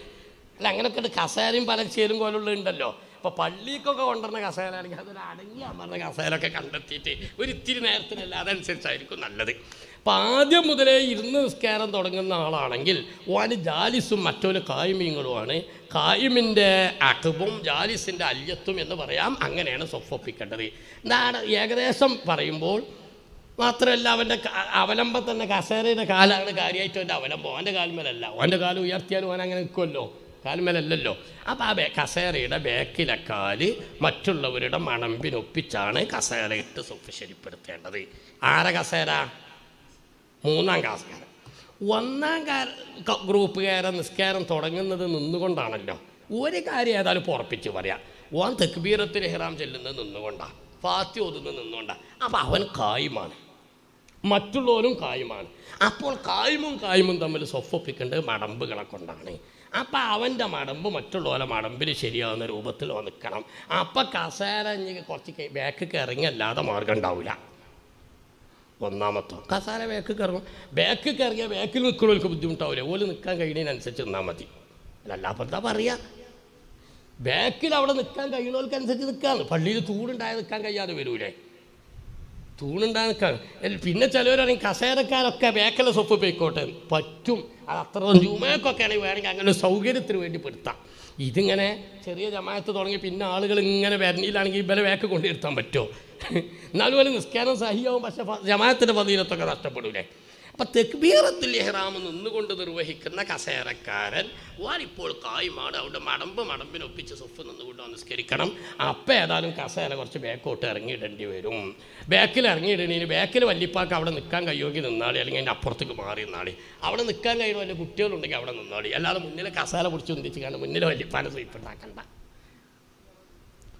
അല്ല അങ്ങനെയൊക്കെ കസേരയും ചേരും പോലുള്ള ഉണ്ടല്ലോ അപ്പോൾ പള്ളിക്കൊക്കെ കൊണ്ടുവരുന്ന കസേര ആണെങ്കിൽ അതൊരു അടങ്ങി അമർന്ന കസേരൊക്കെ കണ്ടെത്തിയിട്ട് ഒരു ഇത്തിരി നേരത്തിനല്ല അതനുസരിച്ചായിരിക്കും നല്ലത് അപ്പം ആദ്യം മുതലേ ഇരുന്ന് നിസ്കാരം തുടങ്ങുന്ന ആളാണെങ്കിൽ ഓന് ജാലിസും മറ്റൊരു കായ്മീങ്ങളുമാണ് കായ്മിൻ്റെ അഖബും ജാലിസിൻ്റെ അല്യത്തും എന്ന് പറയാം അങ്ങനെയാണ് സൊഫൊപ്പിക്കേണ്ടത് എന്താണ് ഏകദേശം പറയുമ്പോൾ മാത്രമല്ല അവൻ്റെ അവലംബം തന്നെ കസേരയുടെ കാലാണ് കാര്യമായിട്ട് അവൻ്റെ അവലംബം അവൻ്റെ കാൽമേലല്ല അവൻ്റെ കാലം ഉയർത്തിയാലും അവൻ അങ്ങനെ നിൽക്കുമല്ലോ കാൽമേലല്ലല്ലോ അപ്പോൾ ആ കസേരയുടെ ബേക്കിലെ കാല് മറ്റുള്ളവരുടെ മണമ്പിനൊപ്പിച്ചാണ് കസേര ഇട്ട് സൊപ്പ് ശരിപ്പെടുത്തേണ്ടത് ആരെ കസേര മൂന്നാം ക്ലാസ്സുകാരൻ ഒന്നാം ഗ്രൂപ്പുകാരൻ നിസ്കാരം തുടങ്ങുന്നത് നിന്നുകൊണ്ടാണല്ലോ ഒരു കാര്യം ഏതായാലും ഉറപ്പിച്ച് പറയാം ഓൻ തെക്ബീറത്തിൽ ഇഹ്റാം ചെല്ലുന്നത് നിന്നുകൊണ്ടാണ് ഫാത്തി ഓതുന്നത് നിന്നുകൊണ്ടാണ് അപ്പോൾ അവൻ കായുമാണ് മറ്റുള്ളവരും കായുമാണ് അപ്പോൾ കായുമും കായുമും തമ്മിൽ സൊഫൊപ്പിക്കേണ്ടത് മടമ്പുകളെ കൊണ്ടാണ് അപ്പോൾ അവൻ്റെ മടമ്പ് മറ്റുള്ളവരെ മടമ്പിൽ ശരിയാവുന്ന രൂപത്തിൽ നിൽക്കണം അപ്പോൾ കസേര കുറച്ച് ബാക്ക് കയറിങ്ങല്ലാതെ അല്ലാതെ മാർഗം ഉണ്ടാവില്ല ഒന്നാമത്തോ കസാല ബാക്ക് കയറണം ബാക്ക് കയറിയാൽ ബാക്കിൽ നിൽക്കുന്നവർക്ക് ബുദ്ധിമുട്ടാവില്ല ഓല് നിൽക്കാൻ കഴിയുന്നതിനനുസരിച്ച് നിന്നാൽ മതി അല്ലാപ്പം എന്താ പറയുക ബാക്കിൽ അവിടെ നിൽക്കാൻ കഴിയുന്നവർക്കനുസരിച്ച് നിൽക്കാന്ന് പള്ളിയിൽ ചൂടുണ്ടായാൽ നിൽക്കാൻ കഴിയാതെ വരൂലേ തൂണുണ്ടാക്കാൻ പിന്നെ ചിലവരാണെങ്കിൽ കസേരക്കാരൊക്കെ വേക്കല സൊപ്പ് പോയിക്കോട്ടെ പറ്റും അത് അത്ര ജൂമേക്കൊക്കെ ആണെങ്കിൽ വേണമെങ്കിൽ അങ്ങനെ സൗകര്യത്തിന് വേണ്ടി പെടുത്താം ഇതിങ്ങനെ ചെറിയ ജമായത്ത് തുടങ്ങി പിന്നെ ആളുകൾ ഇങ്ങനെ വരണിയിലാണെങ്കിൽ ഇവരെ വേക്ക് കൊണ്ടുവരുത്താൻ പറ്റുമോ എന്നാലും പോലെ നിസ്കാരം സഹിയാവും പക്ഷേ ജമായത്തിൻ്റെ പതിയിലത്തൊക്കെ നഷ്ടപ്പെടൂലേ അപ്പൊ തെക്ബീറത്തിൽ ഇഹ്റാം നിന്നുകൊണ്ട് നിർവഹിക്കുന്ന കസേരക്കാരൻ വാരിപ്പോൾ കായ്മാട് അവിടെ മടമ്പ് മടമ്പിനൊപ്പിച്ച് സുഫ് നിന്നുകൊണ്ട് നിസ്കരിക്കണം അപ്പം ഏതായാലും കസേര കുറച്ച് ബാക്കോട്ട് ഇറങ്ങിയിടേണ്ടി വരും ബാക്കിൽ ഇറങ്ങിയിടണേന് ബാക്കിൽ വല്ലിപ്പാക്ക് അവിടെ നിൽക്കാൻ കഴിയുമെങ്കിൽ നിന്നാളി അല്ലെങ്കിൽ അതിൻ്റെ അപ്പുറത്തേക്ക് മാറി നിന്നാളി അവിടെ നിൽക്കാൻ കഴിയുന്ന വല്ല കുട്ടികളുണ്ടെങ്കിൽ അവിടെ നിന്നാളി അല്ലാതെ മുന്നിലെ കസേര പിടിച്ച് ഒന്നിച്ച് കാണും മുന്നിലെ സ്വീപ്പ് ഉണ്ടാക്കണ്ട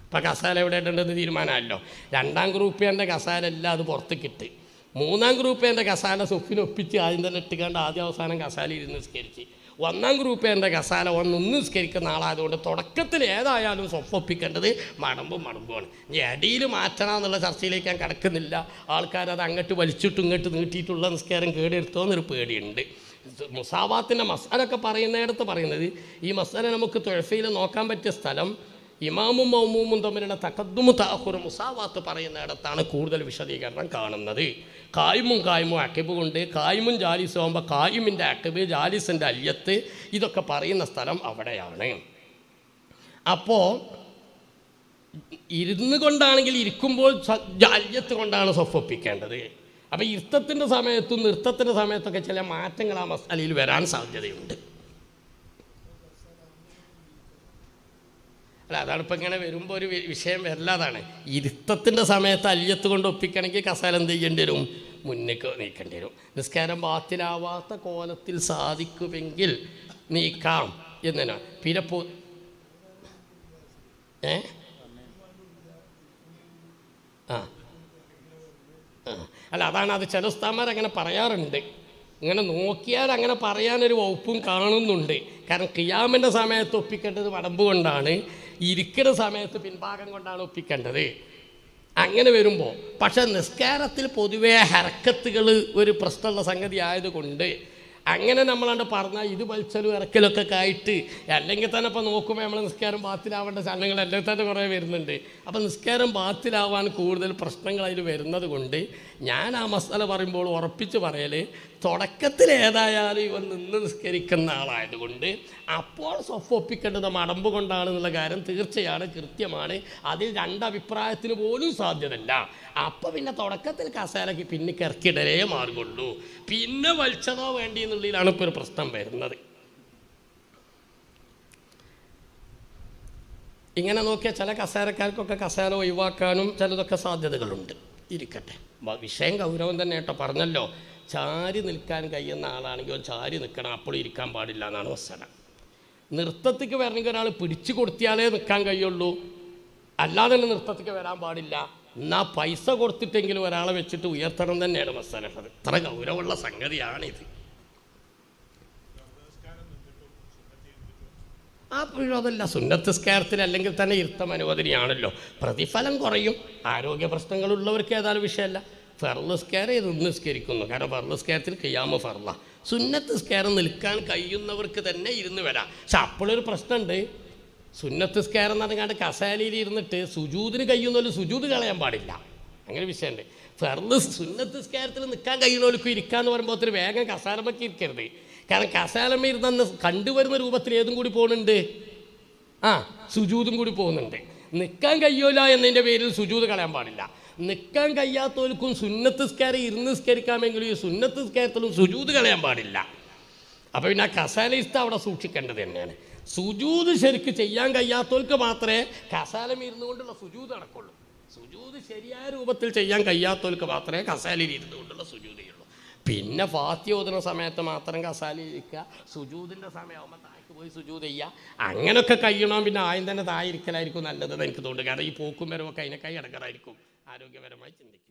അപ്പം കസാല എവിടെ ഉണ്ടെന്ന് തീരുമാനമല്ലോ രണ്ടാം ഗ്രൂപ്പിൻ്റെ കസാല എല്ലാം അത് പുറത്തേക്കിട്ട് മൂന്നാം ഗ്രൂപ്പ് എൻ്റെ കസാല സൊഫിനെ ഒപ്പിച്ച് ആദ്യം തന്നെ ഇട്ടുകൊണ്ട് ആദ്യം അവസാനം ഇരുന്ന് നിസ്കരിച്ച് ഒന്നാം ഗ്രൂപ്പ് എൻ്റെ കസാല ഒന്നൊന്നും നിസ്കരിക്കുന്ന ആളായതുകൊണ്ട് തുടക്കത്തിൽ ഏതായാലും സൊപ്പൊപ്പിക്കേണ്ടത് മടമ്പും മടമ്പുമാണ് ഇനി അടിയിൽ മാറ്റണം എന്നുള്ള ചർച്ചയിലേക്ക് ഞാൻ കിടക്കുന്നില്ല ആൾക്കാരത് അങ്ങോട്ട് വലിച്ചിട്ടും ഇങ്ങോട്ട് നീട്ടിയിട്ടുള്ള നിസ്കാരം കേടെടുത്തോ എന്നൊരു പേടിയുണ്ട് മുസാവാത്തിൻ്റെ മസാലൊക്കെ പറയുന്നിടത്ത് പറയുന്നത് ഈ മസാല നമുക്ക് തുഴഫയിൽ നോക്കാൻ പറ്റിയ സ്ഥലം ഇമാമും മൗമൂമും തമ്മിലുള്ള തക്കദ്മു താഹുർ മുസാവാത്ത് പറയുന്നിടത്താണ് കൂടുതൽ വിശദീകരണം കാണുന്നത് കായ്മും കായ്മും അക്കിബ് കൊണ്ട് കായ്മും ജാലിസ് ആകുമ്പോൾ കായ്മിൻ്റെ അക്കിബ് ജാലിസിൻ്റെ അല്യത്ത് ഇതൊക്കെ പറയുന്ന സ്ഥലം അവിടെയാണ് അപ്പോൾ ഇരുന്ന് കൊണ്ടാണെങ്കിൽ ഇരിക്കുമ്പോൾ ജാല്യത്ത് കൊണ്ടാണ് സൊഫൊപ്പിക്കേണ്ടത് അപ്പോൾ ഇർത്തത്തിൻ്റെ സമയത്തും നൃത്തത്തിൻ്റെ സമയത്തൊക്കെ ചില മാറ്റങ്ങൾ ആ മസാലയിൽ വരാൻ സാധ്യതയുണ്ട് അല്ല അതാണ് ഇപ്പം ഇങ്ങനെ വരുമ്പോൾ ഒരു വിഷയം വരില്ലാതാണ് ഇരുത്തത്തിൻ്റെ സമയത്ത് അല്യത്ത് കൊണ്ട് ഒപ്പിക്കണമെങ്കിൽ കസാല എന്ത് ചെയ്യേണ്ടി വരും മുന്നേക്ക് നീക്കേണ്ടി വരും നിസ്കാരം ബാത്തിലാവാത്ത കോലത്തിൽ സാധിക്കുമെങ്കിൽ നീക്കാം എന്നാ പിന്നെ പോ ഏ ആ അല്ല അതാണ് അത് ചില സ്ഥാമാർ അങ്ങനെ പറയാറുണ്ട് ഇങ്ങനെ നോക്കിയാൽ അങ്ങനെ പറയാനൊരു വകുപ്പും കാണുന്നുണ്ട് കാരണം കിയാമിൻ്റെ സമയത്ത് ഒപ്പിക്കേണ്ടത് വടമ്പ് കൊണ്ടാണ് ഇരിക്കുന്ന സമയത്ത് പിൻഭാഗം കൊണ്ടാണ് ഒപ്പിക്കേണ്ടത് അങ്ങനെ വരുമ്പോൾ പക്ഷേ നിസ്കാരത്തിൽ പൊതുവേ ഹരക്കത്തുകൾ ഒരു പ്രശ്നമുള്ള സംഗതി ആയതുകൊണ്ട് അങ്ങനെ നമ്മളാണ്ട് പറഞ്ഞാൽ ഇത് വലിച്ചലും ഇറക്കലൊക്കെ ആയിട്ട് അല്ലെങ്കിൽ തന്നെ ഇപ്പോൾ നോക്കുമ്പോൾ നമ്മൾ നിസ്കാരം ബാത്തിലാവേണ്ട സാധനങ്ങൾ അല്ലെങ്കിൽ തന്നെ കുറേ വരുന്നുണ്ട് അപ്പോൾ നിസ്കാരം ബാത്തിലാവാൻ കൂടുതൽ പ്രശ്നങ്ങൾ അതിൽ വരുന്നത് കൊണ്ട് ഞാൻ ആ മസാല പറയുമ്പോൾ ഉറപ്പിച്ച് പറയൽ തുടക്കത്തിൽ ഏതായാലും ഇവൻ നിന്ന് നിസ്കരിക്കുന്ന ആളായതുകൊണ്ട് അപ്പോൾ സൊഫൊപ്പിക്കേണ്ടത് മടമ്പ് കൊണ്ടാണെന്നുള്ള കാര്യം തീർച്ചയാണ് കൃത്യമാണ് അതിൽ രണ്ടഭിപ്രായത്തിന് പോലും സാധ്യതല്ല അപ്പോൾ പിന്നെ തുടക്കത്തിൽ കസേരയ്ക്ക് പിന്നെ കിറക്കിടലേ മാറുകയുള്ളൂ പിന്നെ വലിച്ചതോ വേണ്ടി എന്നുള്ളതിലാണ് ഇപ്പോൾ ഒരു പ്രശ്നം വരുന്നത് ഇങ്ങനെ നോക്കിയാൽ ചില കസേരക്കാർക്കൊക്കെ കസേര ഒഴിവാക്കാനും ചിലതൊക്കെ സാധ്യതകളുണ്ട് ഇരിക്കട്ടെ വിഷയം ഗൗരവം തന്നെ കേട്ടോ പറഞ്ഞല്ലോ ചാരി നിൽക്കാൻ കഴിയുന്ന ആളാണെങ്കിൽ ചാരി നിൽക്കണം അപ്പോൾ ഇരിക്കാൻ പാടില്ല എന്നാണ് വസന നൃത്തത്തേക്ക് വരണമെങ്കിൽ ഒരാൾ പിടിച്ചു കൊടുത്തിയാലേ നിൽക്കാൻ കഴിയുള്ളൂ അല്ലാതെ തന്നെ നൃത്തത്തേക്ക് വരാൻ പാടില്ല എന്നാ പൈസ കൊടുത്തിട്ടെങ്കിലും ഒരാളെ വെച്ചിട്ട് ഉയർത്തണം തന്നെയാണ് മസ്സലഹത് ഇത്ര ഗൗരവമുള്ള സംഗതിയാണിത് ആ സുന്നത്ത് സുന്നത്തസ്കാരത്തിൽ അല്ലെങ്കിൽ തന്നെ ഇരുത്തം അനുവദനയാണല്ലോ പ്രതിഫലം കുറയും ആരോഗ്യ പ്രശ്നങ്ങളുള്ളവർക്ക് ഏതായാലും വിഷയമല്ല ഫർളസ്കാരം ഇത് നിസ്കരിക്കുന്നു കാരണം ഫർളസ്കാരത്തിൽ കയ്യാമ ഫർല സുന്നത്ത് സ്കാരം നിൽക്കാൻ കഴിയുന്നവർക്ക് തന്നെ ഇരുന്ന് വരാം പക്ഷെ അപ്പോഴൊരു പ്രശ്നമുണ്ട് സുന്നത്ത് സ്കാരം നടങ്ങാണ്ട് കസാലയിൽ ഇരുന്നിട്ട് സുജൂതിന് കഴിയുന്നവർ സുജൂത് കളയാൻ പാടില്ല അങ്ങനെ വിഷയമുണ്ട് ഫെർന്ന് സുന്നത്ത് സ്കാരത്തിൽ നിൽക്കാൻ കഴിയുന്നവർക്കും ഇരിക്കാന്ന് പറയുമ്പോൾ ഒത്തിരി വേഗം കസാലമൊക്കെ ഇരിക്കരുത് കാരണം കസാലമ്മ ഇരുന്ന കണ്ടുവരുന്ന രൂപത്തിൽ ഏതും കൂടി പോകുന്നുണ്ട് ആ സുജൂതും കൂടി പോകുന്നുണ്ട് നിൽക്കാൻ കഴിയൂല എന്നതിൻ്റെ പേരിൽ സുജൂത് കളയാൻ പാടില്ല നിൽക്കാൻ കഴിയാത്തവർക്കും സുന്നത്ത് സ്കാരി ഇരുന്ന് സ്കരിക്കാമെങ്കിലും ഈ സുന്നത്ത് സ്കാരത്തിലും സുജൂത് കളയാൻ പാടില്ല അപ്പോൾ പിന്നെ ആ കസാലിസ്ത അവിടെ സൂക്ഷിക്കേണ്ടത് തന്നെയാണ് സുജൂത് ശരിക്ക് ചെയ്യാൻ കഴിയാത്തവർക്ക് മാത്രമേ കസാലം ഇരുന്നു കൊണ്ടുള്ള സുജൂത് നടക്കുള്ളൂ സുജൂത് ശരിയായ രൂപത്തിൽ ചെയ്യാൻ കഴിയാത്തവർക്ക് മാത്രമേ കസാലിൽ ഇരുന്നു കൊണ്ടുള്ള സുജൂത് പിന്നെ ഫാത്തി ഓതുന്ന സമയത്ത് മാത്രം കസാലിൽ ഇരിക്കുക സുജൂതിൻ്റെ സമയമാകുമ്പോൾ താഴേക്ക് പോയി സുജൂത് ചെയ്യുക അങ്ങനെയൊക്കെ കഴിയണം പിന്നെ ആദ്യം തന്നെ താഴെ ഇരിക്കലായിരിക്കും നല്ലതെന്ന് എനിക്ക് തോന്നുന്നു കാരണം ഈ പോക്കും വരവൊക്കെ കൈ അടക്കാറായിരിക്കും ആരോഗ്യപരമായി ചിന്തിക്കുക